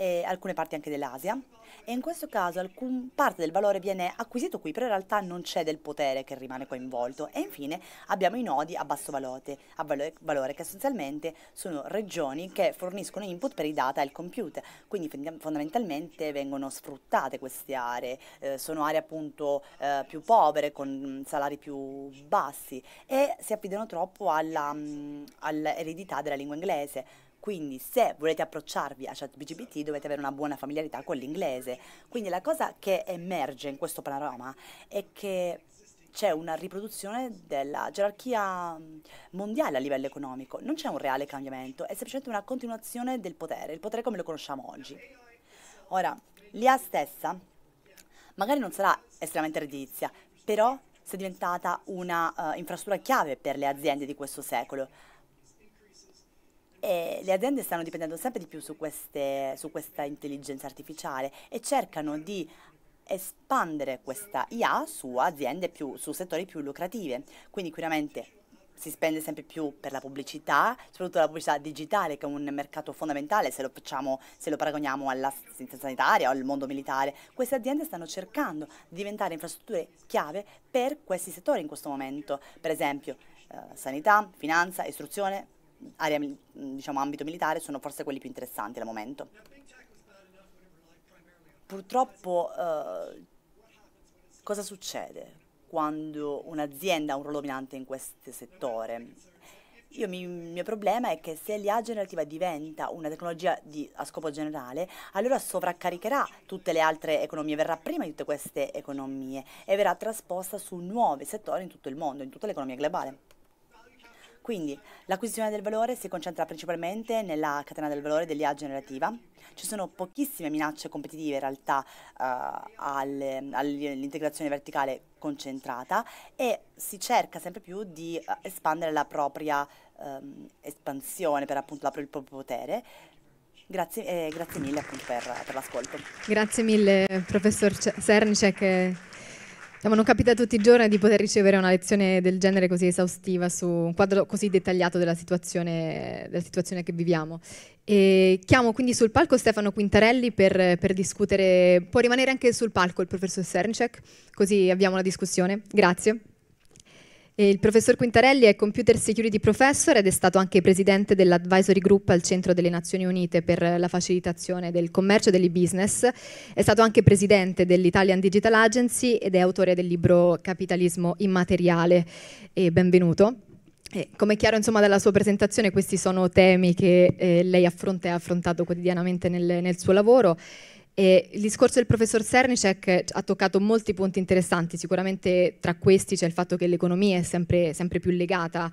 e alcune parti anche dell'Asia e in questo caso alcun parte del valore viene acquisito qui, però in realtà non c'è del potere che rimane coinvolto e infine abbiamo i nodi a basso valore, a valore che essenzialmente sono regioni che forniscono input per i data e il computer, quindi fondamentalmente vengono sfruttate queste aree, eh, sono aree appunto eh, più povere con salari più bassi e si affidano troppo mm, all'eredità all della lingua inglese quindi se volete approcciarvi a ChatGPT dovete avere una buona familiarità con l'inglese. Quindi la cosa che emerge in questo panorama è che c'è una riproduzione della gerarchia mm, mondiale a livello economico, non c'è un reale cambiamento, è semplicemente una continuazione del potere, il potere come lo conosciamo oggi. Ora, l'IA stessa magari non sarà estremamente redditizia, però si è diventata una uh, infrastruttura chiave per le aziende di questo secolo e le aziende stanno dipendendo sempre di più su, queste, su questa intelligenza artificiale e cercano di espandere questa IA su aziende più, su settori più lucrative. Quindi chiaramente si spende sempre più per la pubblicità, soprattutto la pubblicità digitale che è un mercato fondamentale se lo, facciamo, se lo paragoniamo all'assistenza sanitaria o al mondo militare. Queste aziende stanno cercando di diventare infrastrutture chiave per questi settori in questo momento, per esempio eh, sanità, finanza, istruzione, area, mm, diciamo, ambito militare sono forse quelli più interessanti al momento. Purtroppo eh, cosa succede quando un'azienda ha un ruolo dominante in questo settore? Io, mi, il mio problema è che se l'IA generativa diventa una tecnologia di, a scopo generale, allora sovraccaricherà tutte le altre economie, verrà prima di tutte queste economie e verrà trasposta su nuovi settori in tutto il mondo, in tutta l'economia globale. Quindi l'acquisizione del valore si concentra principalmente nella catena del valore dell'IA generativa. Ci sono pochissime minacce competitive in realtà uh, all'integrazione verticale concentrata e si cerca sempre più di eh, espandere la propria um, espansione per appunto la, il proprio potere. Grazie, eh, grazie mille appunto per, per l'ascolto. Grazie mille professor Cernicek ma non capita tutti i giorni di poter ricevere una lezione del genere così esaustiva su un quadro così dettagliato della situazione, della situazione che viviamo. E chiamo quindi sul palco Stefano Quintarelli per, per, discutere, può rimanere anche sul palco il professor Sernicek, così abbiamo la discussione. Grazie. Il professor Quintarelli è Computer Security Professor ed è stato anche presidente dell'Advisory Group al Centro delle Nazioni Unite per la facilitazione del commercio e dell'e-business. È stato anche presidente dell'Italian Digital Agency ed è autore del libro Capitalismo immateriale. E benvenuto. E come è chiaro insomma, dalla sua presentazione, questi sono temi che eh, lei affronta e ha affrontato quotidianamente nel, nel suo lavoro e il discorso del professor Sernicek ha toccato molti punti interessanti, sicuramente tra questi c'è il fatto che l'economia è sempre, sempre più legata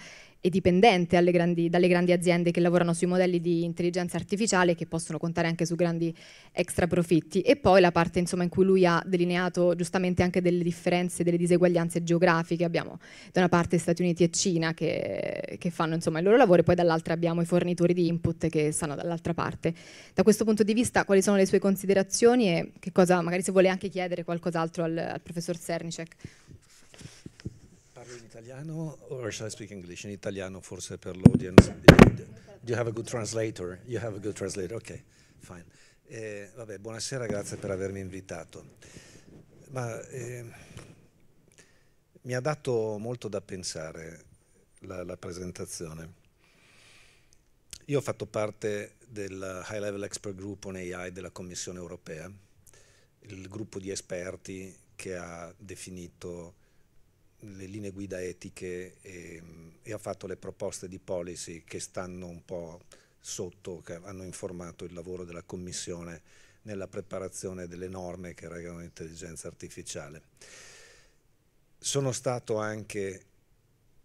e dipendente grandi, dalle grandi aziende che lavorano sui modelli di intelligenza artificiale che possono contare anche su grandi extra profitti e poi la parte insomma, in cui lui ha delineato giustamente anche delle differenze, delle diseguaglianze geografiche, abbiamo da una parte Stati Uniti e Cina che, che fanno insomma, il loro lavoro e poi dall'altra abbiamo i fornitori di input che stanno dall'altra parte. Da questo punto di vista quali sono le sue considerazioni e che cosa, magari se vuole anche chiedere qualcos'altro al, al professor Sernicek? parlo in italiano or shall I speak English? In italiano forse per l'audience. Do you have a good translator? You have a good translator, ok, fine. Eh, vabbè, buonasera, grazie per avermi invitato. Ma, eh, mi ha dato molto da pensare la, la presentazione. Io ho fatto parte del High Level Expert Group on AI della Commissione europea, il gruppo di esperti che ha definito le linee guida etiche e, ehm, e, ha fatto le proposte di policy che stanno un po' sotto, che hanno informato il lavoro della Commissione nella preparazione delle norme che regolano l'intelligenza artificiale. Sono stato anche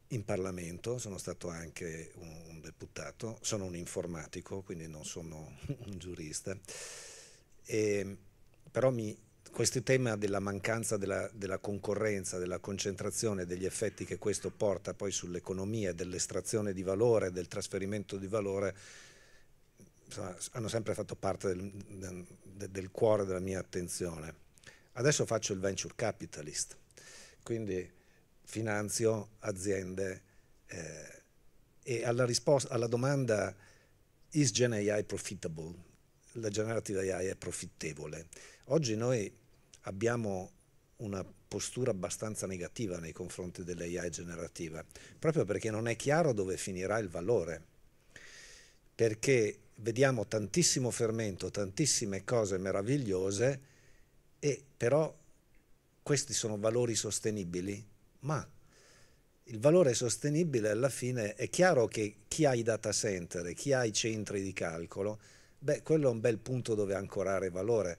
in Parlamento, sono stato anche un, un deputato, sono un informatico, quindi non sono <laughs> un giurista, e, ehm, però mi questo tema della mancanza della, della, concorrenza, della concentrazione, degli effetti che questo porta poi sull'economia, dell'estrazione di valore, del trasferimento di valore, insomma, hanno sempre fatto parte del, del cuore della mia attenzione. Adesso faccio il venture capitalist, quindi finanzio aziende eh, e alla, risposta, alla domanda is Gen AI profitable? La generative AI è profittevole. Oggi noi abbiamo una postura abbastanza negativa nei confronti dell'AI generativa, proprio perché non è chiaro dove finirà il valore, perché vediamo tantissimo fermento, tantissime cose meravigliose, e però questi sono valori sostenibili, ma il valore sostenibile alla fine è chiaro che chi ha i data center, chi ha i centri di calcolo, beh, quello è un bel punto dove ancorare valore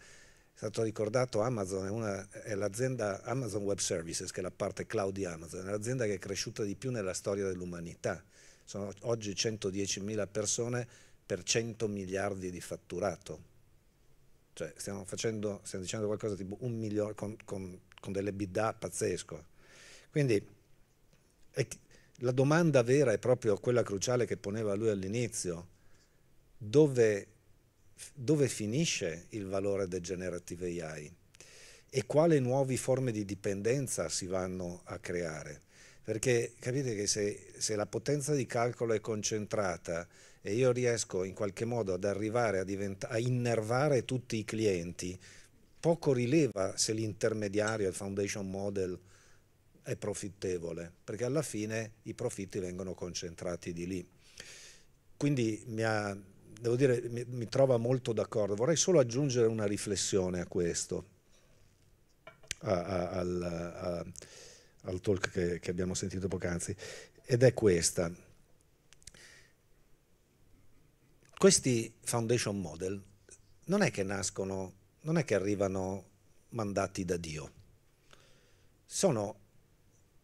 stato ricordato Amazon è, una, è l'azienda Amazon Web Services, che è la parte cloud di Amazon, è l'azienda che è cresciuta di più nella storia dell'umanità. Sono oggi 110.000 persone per 100 miliardi di fatturato. Cioè stiamo, facendo, stiamo dicendo qualcosa tipo un milione con, con, con delle bidà pazzesco. Quindi è, la domanda vera è proprio quella cruciale che poneva lui all'inizio. Dove dove finisce il valore del generative AI e quali nuove forme di dipendenza si vanno a creare. Perché capite che se, se la potenza di calcolo è concentrata e io riesco in qualche modo ad arrivare a, a innervare tutti i clienti, poco rileva se l'intermediario, il foundation model, è profittevole, perché alla fine i profitti vengono concentrati di lì. Quindi mi ha, devo dire, mi, mi trova molto d'accordo. Vorrei solo aggiungere una riflessione a questo, a, a, al, a, al, talk che, che abbiamo sentito poc'anzi, ed è questa. Questi foundation model non è che nascono, non è che arrivano mandati da Dio, sono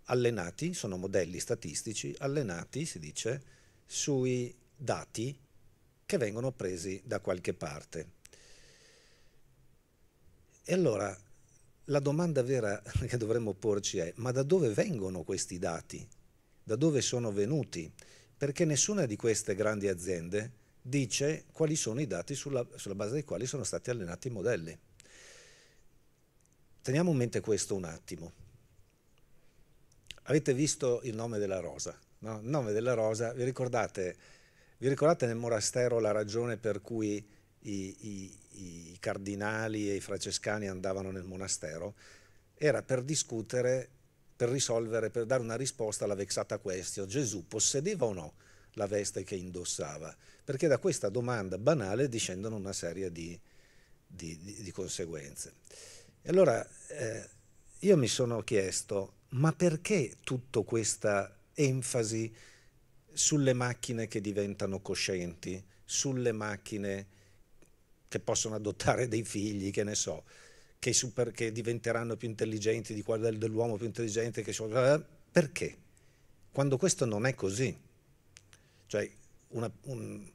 allenati, sono modelli statistici allenati, si dice, sui dati che vengono presi da qualche parte. E allora la domanda vera <laughs> che dovremmo porci è, ma da dove vengono questi dati? Da dove sono venuti? Perché nessuna di queste grandi aziende dice quali sono i dati sulla, sulla base dei quali sono stati allenati i modelli. Teniamo in mente questo un attimo. Avete visto il nome della rosa? No? Il nome della rosa, vi ricordate vi ricordate nel monastero la ragione per cui i, i, i cardinali e i francescani andavano nel monastero? Era per discutere, per risolvere, per dare una risposta alla vexata question. Gesù possedeva o no la veste che indossava? Perché da questa domanda banale discendono una serie di, di, di, di conseguenze. E allora eh, io mi sono chiesto, ma perché tutta questa enfasi sulle macchine che diventano coscienti, sulle macchine che possono adottare dei figli, che ne so, che, super, che diventeranno più intelligenti di quella dell'uomo più intelligente, che, eh, perché? Quando questo non è così. Cioè, una, un,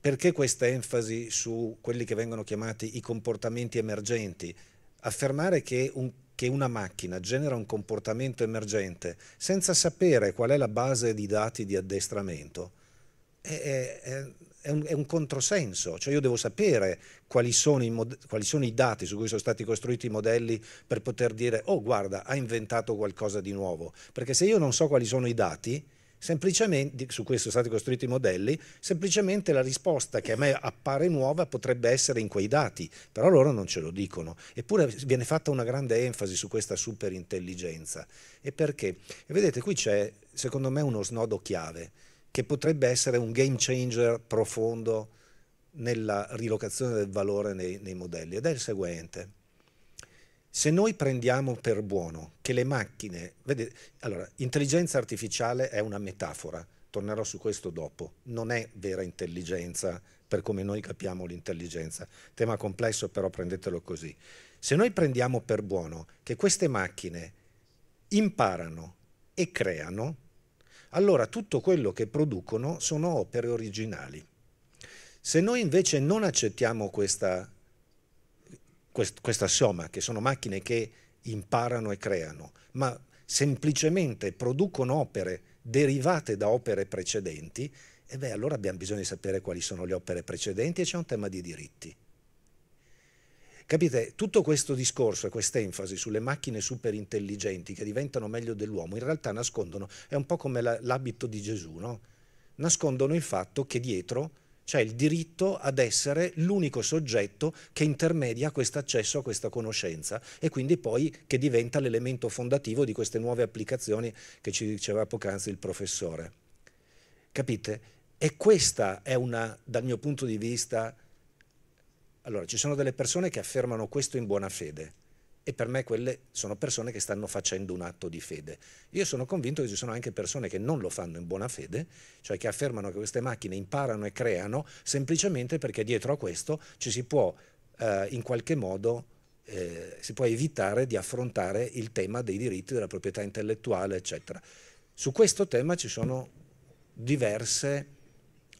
perché questa enfasi su quelli che vengono chiamati i comportamenti emergenti? Affermare che un che una macchina genera un comportamento emergente senza sapere qual è la base di dati di addestramento, è, è, è, un, è un, controsenso. Cioè io devo sapere quali sono, quali sono i dati su cui sono stati costruiti i modelli per poter dire, oh guarda, ha inventato qualcosa di nuovo. Perché se io non so quali sono i dati, semplicemente, su questo sono stati costruiti i modelli, semplicemente la risposta che a me appare nuova potrebbe essere in quei dati, però loro non ce lo dicono. Eppure viene fatta una grande enfasi su questa superintelligenza. E perché? E vedete, qui c'è secondo me uno snodo chiave che potrebbe essere un game changer profondo nella rilocazione del valore nei, nei modelli ed è il seguente. Se noi prendiamo per buono che le macchine, vedete, allora, intelligenza artificiale è una metafora, tornerò su questo dopo, non è vera intelligenza per come noi capiamo l'intelligenza, tema complesso però prendetelo così. Se noi prendiamo per buono che queste macchine imparano e creano, allora tutto quello che producono sono opere originali. Se noi invece non accettiamo questa quest, questa Soma, che sono macchine che imparano e creano, ma semplicemente producono opere derivate da opere precedenti, e beh, allora abbiamo bisogno di sapere quali sono le opere precedenti e c'è un tema di diritti. Capite, tutto questo discorso e quest'enfasi sulle macchine super intelligenti che diventano meglio dell'uomo, in realtà nascondono, è un po' come l'abito di Gesù, no? nascondono il fatto che dietro cioè il diritto ad essere l'unico soggetto che intermedia questo accesso a questa conoscenza e quindi poi che diventa l'elemento fondativo di queste nuove applicazioni che ci diceva poc'anzi il professore. Capite? E questa è una, dal mio punto di vista, allora ci sono delle persone che affermano questo in buona fede, e per me quelle sono persone che stanno facendo un atto di fede. Io sono convinto che ci sono anche persone che non lo fanno in buona fede, cioè che affermano che queste macchine imparano e creano semplicemente perché dietro a questo ci si può eh, in qualche modo eh, si può evitare di affrontare il tema dei diritti della proprietà intellettuale, eccetera. Su questo tema ci sono diverse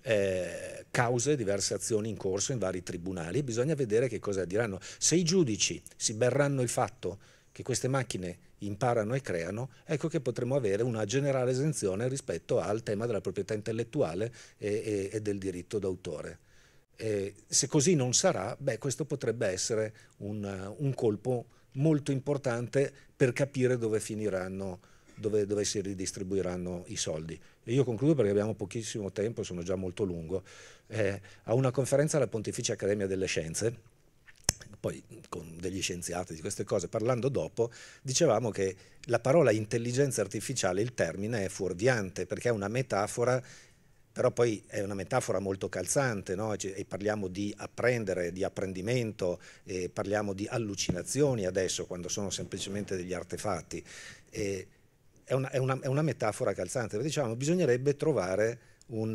eh, cause, diverse azioni in corso in vari tribunali, bisogna vedere che cosa diranno. Se i giudici si berranno il fatto che queste macchine imparano e creano, ecco che potremo avere una generale esenzione rispetto al tema della proprietà intellettuale e, e, e del diritto d'autore. se così non sarà, beh, questo potrebbe essere un, un colpo molto importante per capire dove finiranno, dove, dove si ridistribuiranno i soldi e io concludo perché abbiamo pochissimo tempo, sono già molto lungo, eh, a una conferenza alla Pontificia Accademia delle Scienze, poi con degli scienziati di queste cose, parlando dopo, dicevamo che la parola intelligenza artificiale, il termine è fuorviante perché è una metafora però poi è una metafora molto calzante, no? Cioè, e parliamo di apprendere, di apprendimento, parliamo di allucinazioni adesso, quando sono semplicemente degli artefatti. E è una, è, una, è una, metafora calzante, diciamo bisognerebbe trovare un, <laughs>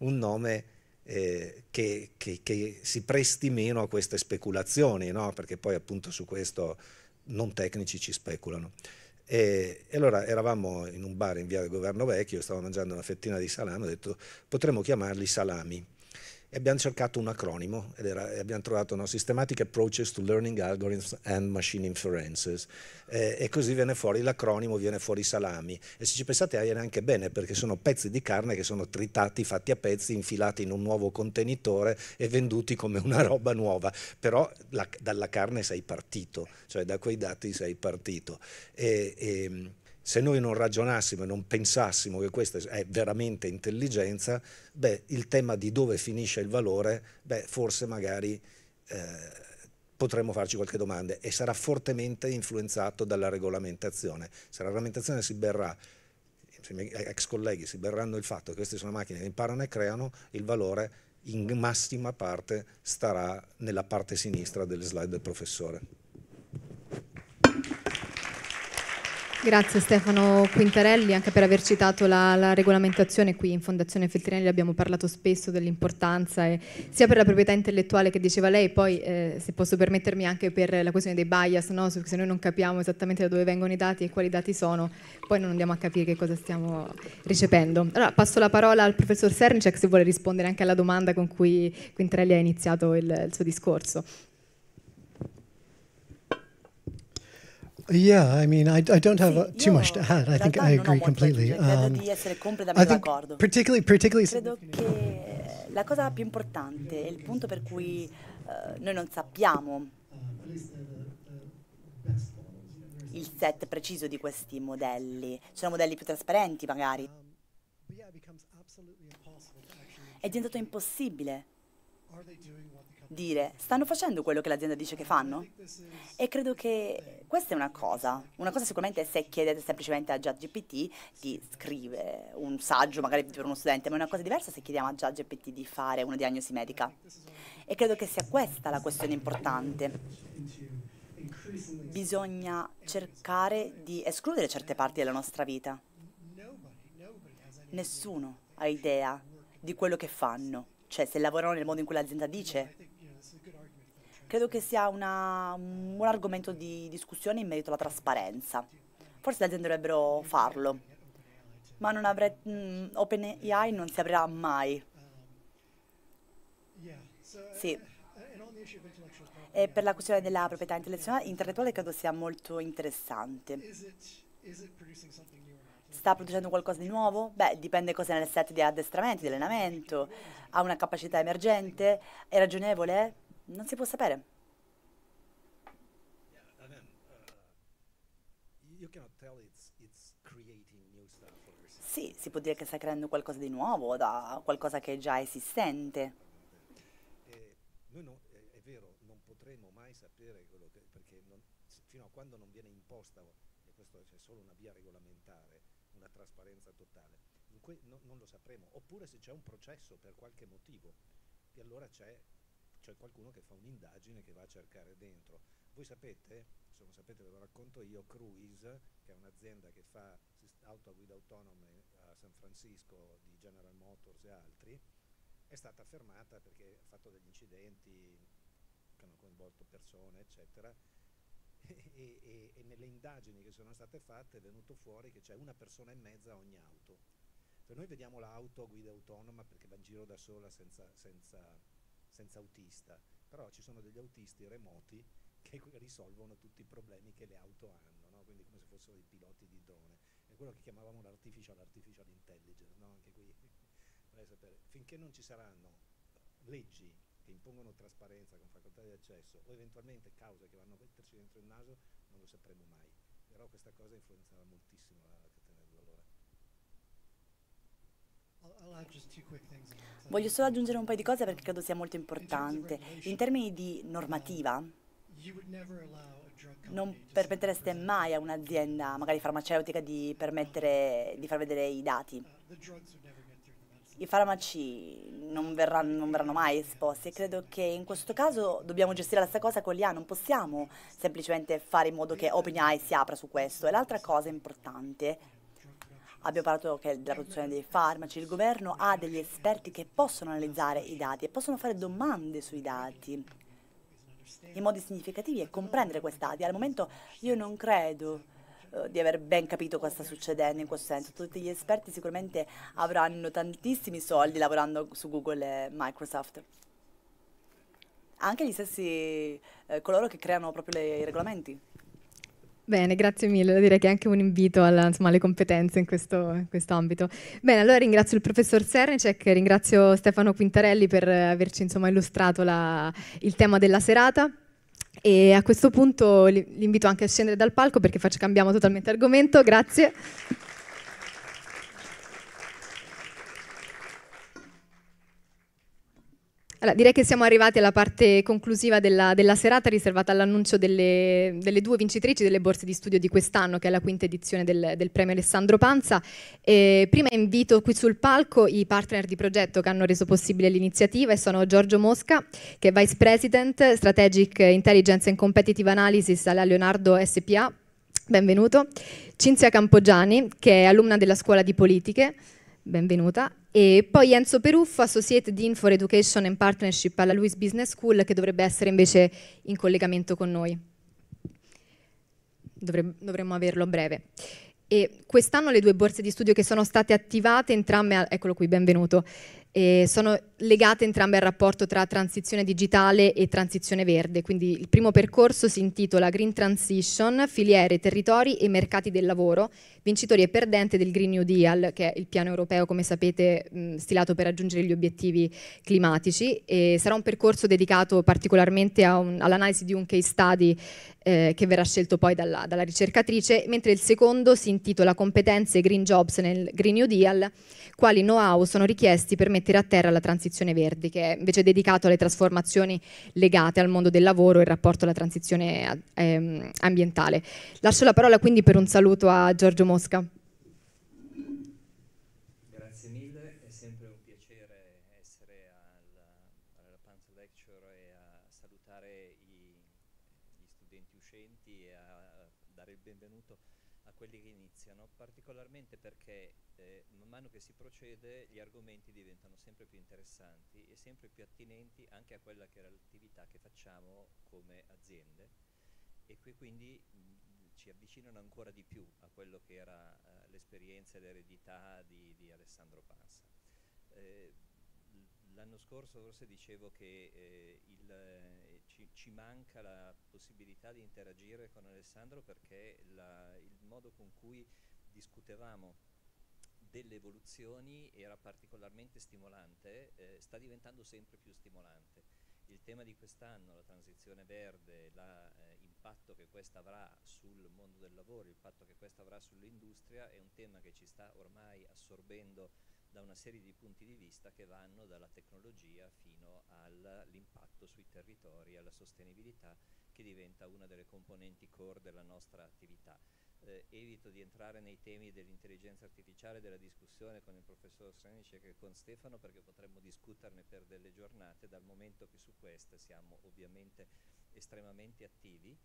un nome eh, che, che, che, si presti meno a queste speculazioni, no? perché poi appunto su questo non tecnici ci speculano. E, e, allora eravamo in un bar in via del Governo Vecchio, stavo mangiando una fettina di salame, ho detto potremmo chiamarli salami e abbiamo cercato un acronimo ed era, abbiamo trovato no, Systematic Approaches to Learning Algorithms and Machine Inferences eh, e così viene fuori l'acronimo, viene fuori salami e se ci pensate viene anche bene perché sono pezzi di carne che sono tritati, fatti a pezzi, infilati in un nuovo contenitore e venduti come una roba nuova, però la, dalla carne sei partito, cioè da quei dati sei partito. E, e, ehm, se noi non ragionassimo e non pensassimo che questa è veramente intelligenza, beh, il tema di dove finisce il valore, beh, forse magari eh, potremmo farci qualche domanda e sarà fortemente influenzato dalla regolamentazione. Se la regolamentazione si berrà, se i miei ex colleghi si berranno il fatto che queste sono macchine che imparano e creano, il valore in massima parte starà nella parte sinistra delle slide del professore. Grazie Stefano Quintarelli anche per aver citato la, la regolamentazione. Qui in Fondazione Feltrinelli abbiamo parlato spesso dell'importanza eh, sia per la proprietà intellettuale che diceva lei, poi eh, se posso permettermi anche per la questione dei bias, no? se noi non capiamo esattamente da dove vengono i dati e quali dati sono, poi non andiamo a capire che cosa stiamo ricevendo. Allora passo la parola al professor Sernicek se vuole rispondere anche alla domanda con cui Quintarelli ha iniziato il, il suo discorso. Yeah, I mean, I, I don't have sì, a, uh, too much to add. I think I agree completely. Um, di essere completamente d'accordo. Particularly, particularly Credo che la cosa più importante, è il punto per cui uh, noi non sappiamo il set preciso di questi modelli. Ci sono modelli più trasparenti, magari. Um, è diventato impossibile dire stanno facendo quello che l'azienda dice che fanno? E credo che questa è una cosa, una cosa sicuramente è se chiedete semplicemente a GPT di scrivere un saggio magari per uno studente, ma è una cosa diversa se chiediamo a GPT di fare una diagnosi medica. E credo che sia questa la questione importante. Bisogna cercare di escludere certe parti della nostra vita. Nessuno ha idea di quello che fanno, cioè se lavorano nel modo in cui l'azienda dice Credo che sia una, un buon argomento di discussione in merito alla trasparenza. Forse le aziende dovrebbero farlo, ma non avre- mm, OpenAI non si aprirà mai. Um, uh, sì. Uh, e per la questione della uh, proprietà intellettuale, intellettuale credo sia molto interessante. Sta producendo qualcosa di nuovo? Beh, dipende cosa è nel set di addestramento, di allenamento. Ha una capacità emergente? È ragionevole? Non si può sapere. Uh, sì, si può dire che sta creando qualcosa di nuovo da qualcosa che è già esistente. Eh, è vero, non potremo mai sapere perché fino a quando non viene imposta, e questa è solo una via regolamentare, trasparenza totale. Que- no, non lo sapremo. Oppure se c'è un processo per qualche motivo, e allora c'è, c'è qualcuno che fa un'indagine che va a cercare dentro. Voi sapete, se non sapete ve lo racconto io, Cruise, che è un'azienda che fa auto a guida autonoma eh, a San Francisco di General Motors e altri, è stata fermata perché ha fatto degli incidenti che hanno coinvolto persone, eccetera, e, e, e, nelle indagini che sono state fatte è venuto fuori che c'è una persona e mezza a ogni auto. Cioè noi vediamo l'auto a guida autonoma perché va in giro da sola senza, senza, senza autista, però ci sono degli autisti remoti che <laughs> risolvono tutti i problemi che le auto hanno, no? quindi come se fossero dei piloti di drone. È quello che chiamavamo l'artificial, artificial intelligence, no? anche qui <laughs> Finché non ci saranno leggi che impongono trasparenza con facoltà di accesso o eventualmente cause che vanno a metterci dentro il naso non lo sapremo mai, però questa cosa influenzerà moltissimo la catena di valore. Voglio solo aggiungere un paio di cose perché credo sia molto importante. In termini di normativa, um, non permettereste mai a un'azienda, magari farmaceutica, di, di far vedere i dati. Uh, i farmaci non verranno, non verranno, mai esposti e credo che in questo caso dobbiamo gestire la stessa cosa con l'IA, non possiamo semplicemente fare in modo che OpenAI si apra su questo. E l'altra cosa importante, abbiamo parlato che della produzione dei farmaci, il governo ha degli esperti che possono analizzare i dati e possono fare domande sui dati in modi significativi e comprendere questi dati. Al momento io non credo eh, di aver ben capito cosa sta succedendo in questo senso. Tutti gli esperti sicuramente avranno tantissimi soldi lavorando su Google e Microsoft. Anche gli stessi eh, coloro che creano proprio le, i regolamenti. Bene, grazie mille. Direi che è anche un invito alla, insomma, alle competenze in questo, in questo, ambito. Bene, allora ringrazio il professor Cernicek, ringrazio Stefano Quintarelli per averci insomma, illustrato la, il tema della serata. E a questo punto li, invito anche a scendere dal palco perché faccio, cambiamo totalmente argomento. Grazie. Allora, direi che siamo arrivati alla parte conclusiva della, della serata riservata all'annuncio delle, delle, due vincitrici delle borse di studio di quest'anno, che è la quinta edizione del, del premio Alessandro Panza. E prima invito qui sul palco i partner di progetto che hanno reso possibile l'iniziativa e sono Giorgio Mosca, che è Vice President Strategic Intelligence and Competitive Analysis alla Leonardo SPA. Benvenuto. Cinzia Campogiani, che è alumna della Scuola di Politiche benvenuta. E poi Enzo Peruffa, Associate Dean for Education and Partnership alla Lewis Business School, che dovrebbe essere invece in collegamento con noi. Dovre dovremmo averlo a breve. E quest'anno le due borse di studio che sono state attivate, entrambe, eccolo qui, benvenuto, sono legate entrambe al rapporto tra transizione digitale e transizione verde, quindi il primo percorso si intitola Green Transition, filiere, territori e mercati del lavoro, vincitori e perdente del Green New Deal, che è il piano europeo, come sapete, stilato per raggiungere gli obiettivi climatici e sarà un percorso dedicato particolarmente all'analisi di un case study eh, che verrà scelto poi dalla, dalla ricercatrice, mentre il secondo si intitola Competenze Green Jobs nel Green New Deal, quali know-how sono richiesti per mettere a terra la transizione transizione verde, che è invece dedicato alle trasformazioni legate al mondo del lavoro e il rapporto alla transizione ehm, ambientale. Lascio la parola quindi per un saluto a Giorgio Mosca. Grazie mille, è sempre un piacere essere alla, alla Lecture e salutare gli studenti uscenti e a dare il benvenuto a quelli che iniziano, particolarmente perché eh, man mano che si procede gli argomenti diventano sempre più interessanti e sempre più attinenti anche a quella che era l'attività che facciamo come aziende e che quindi mh, ci avvicinano ancora di più a quello che era eh, l'esperienza e l'eredità di, di, Alessandro Panza. Eh, l'anno scorso forse dicevo che eh, il, eh, ci, ci, manca la possibilità di interagire con Alessandro perché la, il modo con cui discutevamo delle evoluzioni era particolarmente stimolante, eh, sta diventando sempre più stimolante. Il tema di quest'anno, la transizione verde, l'impatto eh, che questa avrà sul mondo del lavoro, l'impatto che questa avrà sull'industria, è un tema che ci sta ormai assorbendo da una serie di punti di vista che vanno dalla tecnologia fino all'impatto sui territori, alla sostenibilità che diventa una delle componenti core della nostra attività eh, evito di entrare nei temi dell'intelligenza artificiale, della discussione con il professor Srenice e con Stefano perché potremmo discuterne per delle giornate dal momento che su queste siamo ovviamente estremamente attivi.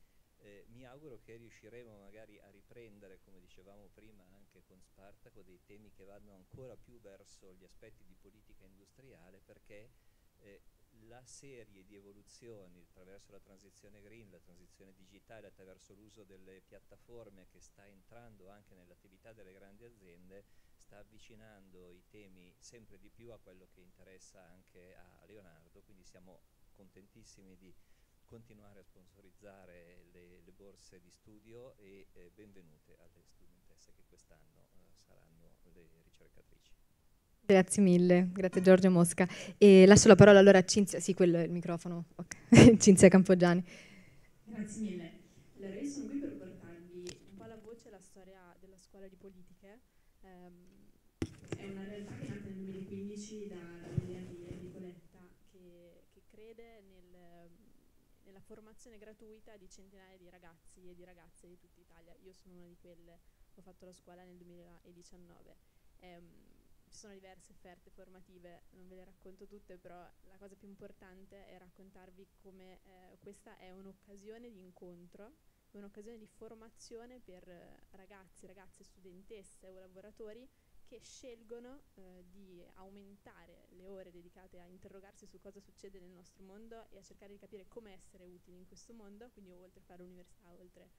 Eh, mi auguro che riusciremo magari a riprendere, come dicevamo prima anche con Spartaco, dei temi che vanno ancora più verso gli aspetti di politica industriale perché eh, la serie di evoluzioni attraverso la transizione green, la transizione digitale, attraverso l'uso delle piattaforme che sta entrando anche nell'attività delle grandi aziende, sta avvicinando i temi sempre di più a quello che interessa anche a Leonardo, quindi siamo contentissimi di continuare a sponsorizzare le, le borse di studio e eh, benvenute alle studentesse che quest'anno eh, saranno le ricercatrici. Grazie mille, grazie Giorgio Mosca. E lascio la parola allora a Cinzia, sì, quello è il microfono, okay. <laughs> Cinzia Campogiani. Grazie mille. Allora, io sono qui per portarvi un po' la voce la storia della scuola di politiche. Ehm, è una realtà che è nata nel 2015 dall'Unione di Nicoletta, che, che crede nel, nella formazione gratuita di centinaia di ragazzi e di ragazze di tutta Italia. Io sono una di quelle, ho fatto la scuola nel 2019. È, ehm, ci sono diverse offerte formative, non ve le racconto tutte, però la cosa più importante è raccontarvi come eh, questa è un'occasione di incontro, un'occasione di formazione per eh, ragazzi, ragazze, studentesse o lavoratori che scelgono eh, di aumentare le ore dedicate a interrogarsi su cosa succede nel nostro mondo e a cercare di capire come essere utili in questo mondo, quindi oltre a fare università, oltre a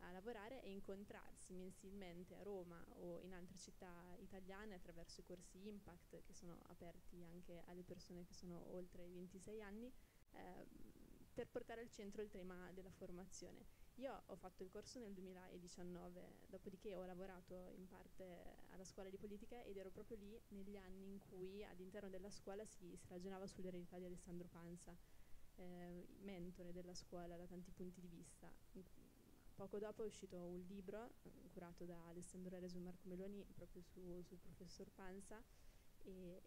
a lavorare e incontrarsi mensilmente a Roma o in altre città italiane attraverso i corsi Impact che sono aperti anche alle persone che sono oltre i 26 anni eh, per portare al centro il tema della formazione. Io ho fatto il corso nel 2019, dopodiché ho lavorato in parte alla scuola di politica ed ero proprio lì negli anni in cui all'interno della scuola si, si ragionava sull'eredità di Alessandro Panza, eh, mentore della scuola da tanti punti di vista, Poco dopo è uscito un libro eh, curato da Alessandro Reso e Marco Meloni proprio su, sul professor Panza e,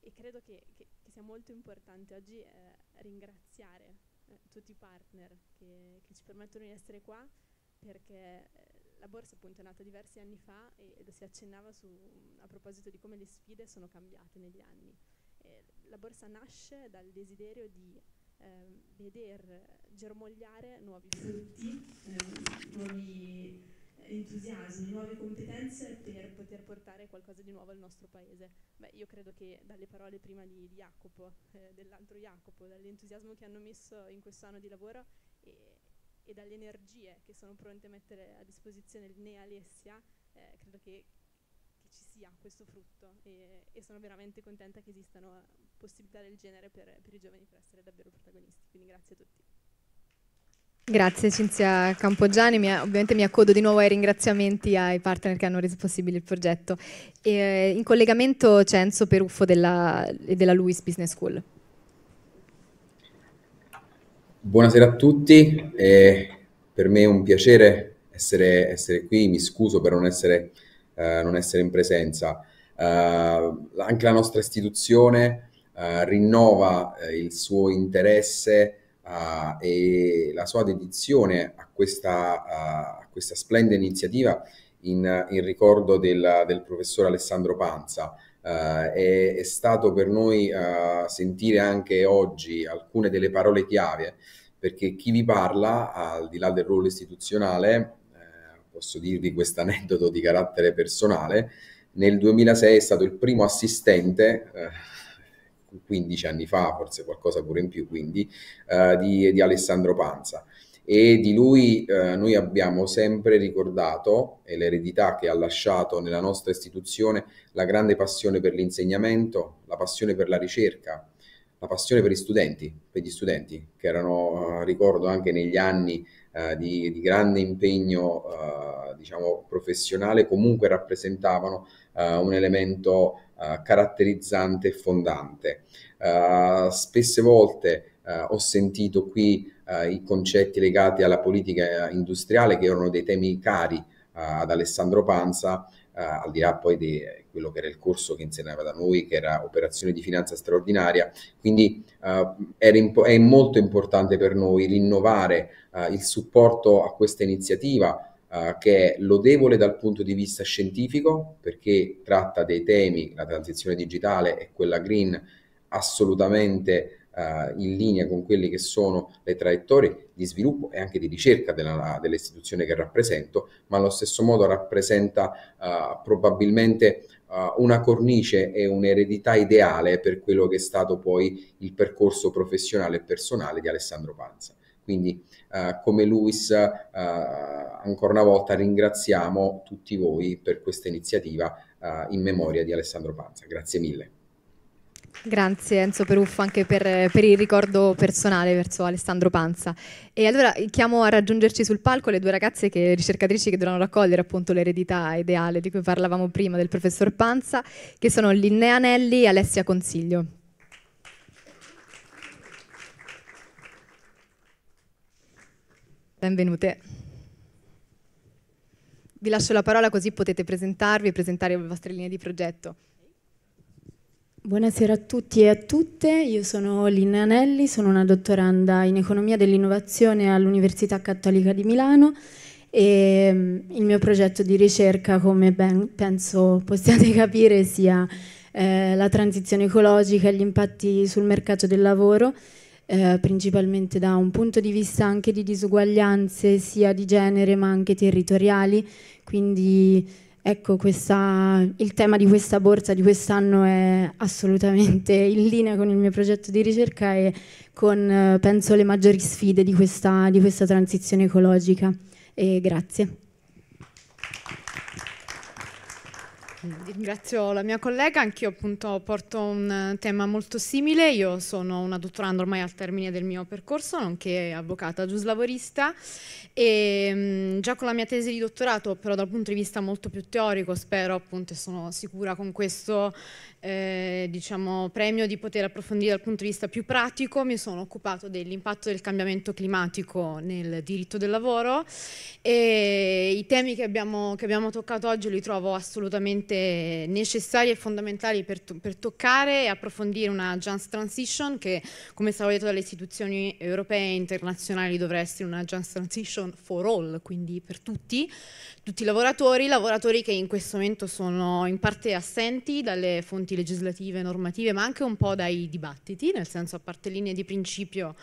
e credo che, che, che, sia molto importante oggi eh, ringraziare eh, tutti i partner che, che, ci permettono di essere qua perché eh, la borsa appunto è nata diversi anni fa e lo si accennava su, mm, a proposito di come le sfide sono cambiate negli anni. Eh, la borsa nasce dal desiderio di eh, veder germogliare nuovi frutti, eh, nuovi entusiasmi, nuove competenze per poter portare qualcosa di nuovo al nostro paese. Beh, io credo che dalle parole prima di, di Jacopo, eh, dell'altro Jacopo, dall'entusiasmo che hanno messo in questo anno di lavoro e, e dalle energie che sono pronte a mettere a disposizione Linea Alessia, eh, credo che, che, ci sia questo frutto e, e sono veramente contenta che esistano possibilità del genere per, per i giovani per essere davvero protagonisti. Quindi grazie a tutti. Grazie Cinzia Campogiani, mi, ovviamente mi accodo di nuovo ai ringraziamenti ai partner che hanno reso possibile il progetto. E, in collegamento c'è Enzo Peruffo della, della Luis Business School. Buonasera a tutti, per me è un piacere essere, essere qui, mi scuso per non essere, eh, non essere in presenza. Eh, anche la nostra istituzione eh, rinnova eh, il suo interesse eh, e la sua dedizione a questa, a questa splendida iniziativa in, in ricordo del, del professor Alessandro Panza. Uh, è, è, stato per noi uh, sentire anche oggi alcune delle parole chiave, perché chi vi parla, al di là del ruolo istituzionale, eh, posso dirvi questo aneddoto di carattere personale, nel 2006 è stato il primo assistente eh, 15 anni fa, forse qualcosa pure in più, quindi eh, di, di, Alessandro Panza. E di lui eh, noi abbiamo sempre ricordato, e l'eredità che ha lasciato nella nostra istituzione, la grande passione per l'insegnamento, la passione per la ricerca, la passione per gli studenti, per gli studenti che erano, eh, ricordo, anche negli anni eh, di, di, grande impegno eh, diciamo, professionale comunque rappresentavano eh, un elemento eh, caratterizzante e fondante. spesse volte ho sentito qui i concetti legati alla politica industriale che erano dei temi cari ad Alessandro Panza eh, al di là poi di quello che era il corso che insegnava da noi, che era operazione di finanza straordinaria. Quindi eh, impo- è molto importante per noi rinnovare eh, il supporto a questa iniziativa. che è lodevole dal punto di vista scientifico perché tratta dei temi, la transizione digitale e quella green, assolutamente eh, in linea con quelle che sono le traiettorie di sviluppo e anche di ricerca della, dell'istituzione che rappresento, ma allo stesso modo rappresenta eh, probabilmente eh, una cornice e un'eredità ideale per quello che è stato poi il percorso professionale e personale di Alessandro Panza. Quindi eh, come Luis eh, ancora una volta ringraziamo tutti voi per questa iniziativa eh, in memoria di Alessandro Panza. Grazie mille. Grazie Enzo Peruffo anche per, per, il ricordo personale verso Alessandro Panza. E allora chiamo a raggiungerci sul palco le due ragazze che, ricercatrici che dovranno raccogliere appunto l'eredità ideale di cui parlavamo prima del professor Panza, che sono Linnea Nelli e Alessia Consiglio. Benvenute. Vi lascio la parola così potete presentarvi e presentare le vostre linee di progetto. Buonasera a tutti e a tutte, io sono Lina Anelli, sono una dottoranda in economia dell'innovazione all'Università Cattolica di Milano e mm, il mio progetto di ricerca, come ben penso possiate <laughs> capire, sia eh, la transizione ecologica e gli impatti sul mercato del lavoro, eh, principalmente da un punto di vista anche di disuguaglianze sia di genere ma anche territoriali, quindi Ecco, questa, il tema di questa borsa di quest'anno è assolutamente <laughs> in linea con il mio progetto di ricerca e con, eh, penso, le maggiori sfide di questa, di questa transizione ecologica. E grazie. Ringrazio la mia collega, anch'io appunto porto un tema molto simile, io sono una dottoranda ormai al termine del mio percorso, nonché avvocata giuslavorista e mm, già con la mia tesi di dottorato, però dal punto di vista molto più teorico, spero appunto e sono sicura con questo eh, diciamo, premio di poter approfondire dal punto di vista più pratico, mi sono occupato dell'impatto del cambiamento climatico nel diritto del lavoro e i temi che abbiamo, che abbiamo toccato oggi li trovo assolutamente assolutamente necessarie e fondamentali per, to per, toccare e approfondire una just transition che, come stavo detto dalle istituzioni europee e internazionali, dovrà essere una just transition for all, quindi per tutti, tutti i lavoratori, lavoratori che in questo momento sono in parte assenti dalle fonti legislative, e normative, ma anche un po' dai dibattiti, nel senso a parte linee di principio,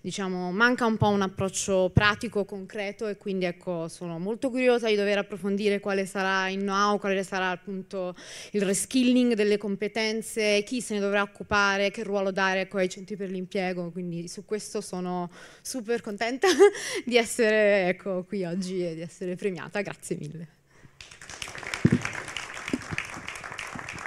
diciamo, manca un po' un approccio pratico, concreto e quindi ecco, sono molto curiosa di dover approfondire quale sarà il know-how, quale sarà appunto appunto il reskilling delle competenze, chi se ne dovrà occupare, che ruolo dare ai centri per l'impiego, quindi su questo sono super contenta <laughs> di essere ecco, qui oggi e di essere premiata, grazie mille.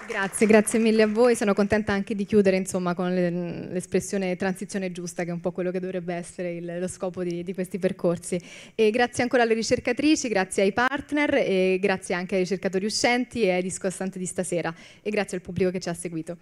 Grazie, grazie mille a voi. Sono contenta anche di chiudere insomma, con l'espressione transizione giusta, che è un po' quello che dovrebbe essere il, lo scopo di, di, questi percorsi. E grazie ancora alle ricercatrici, grazie ai partner e grazie anche ai ricercatori uscenti e ai discorsanti di stasera e grazie al pubblico che ci ha seguito.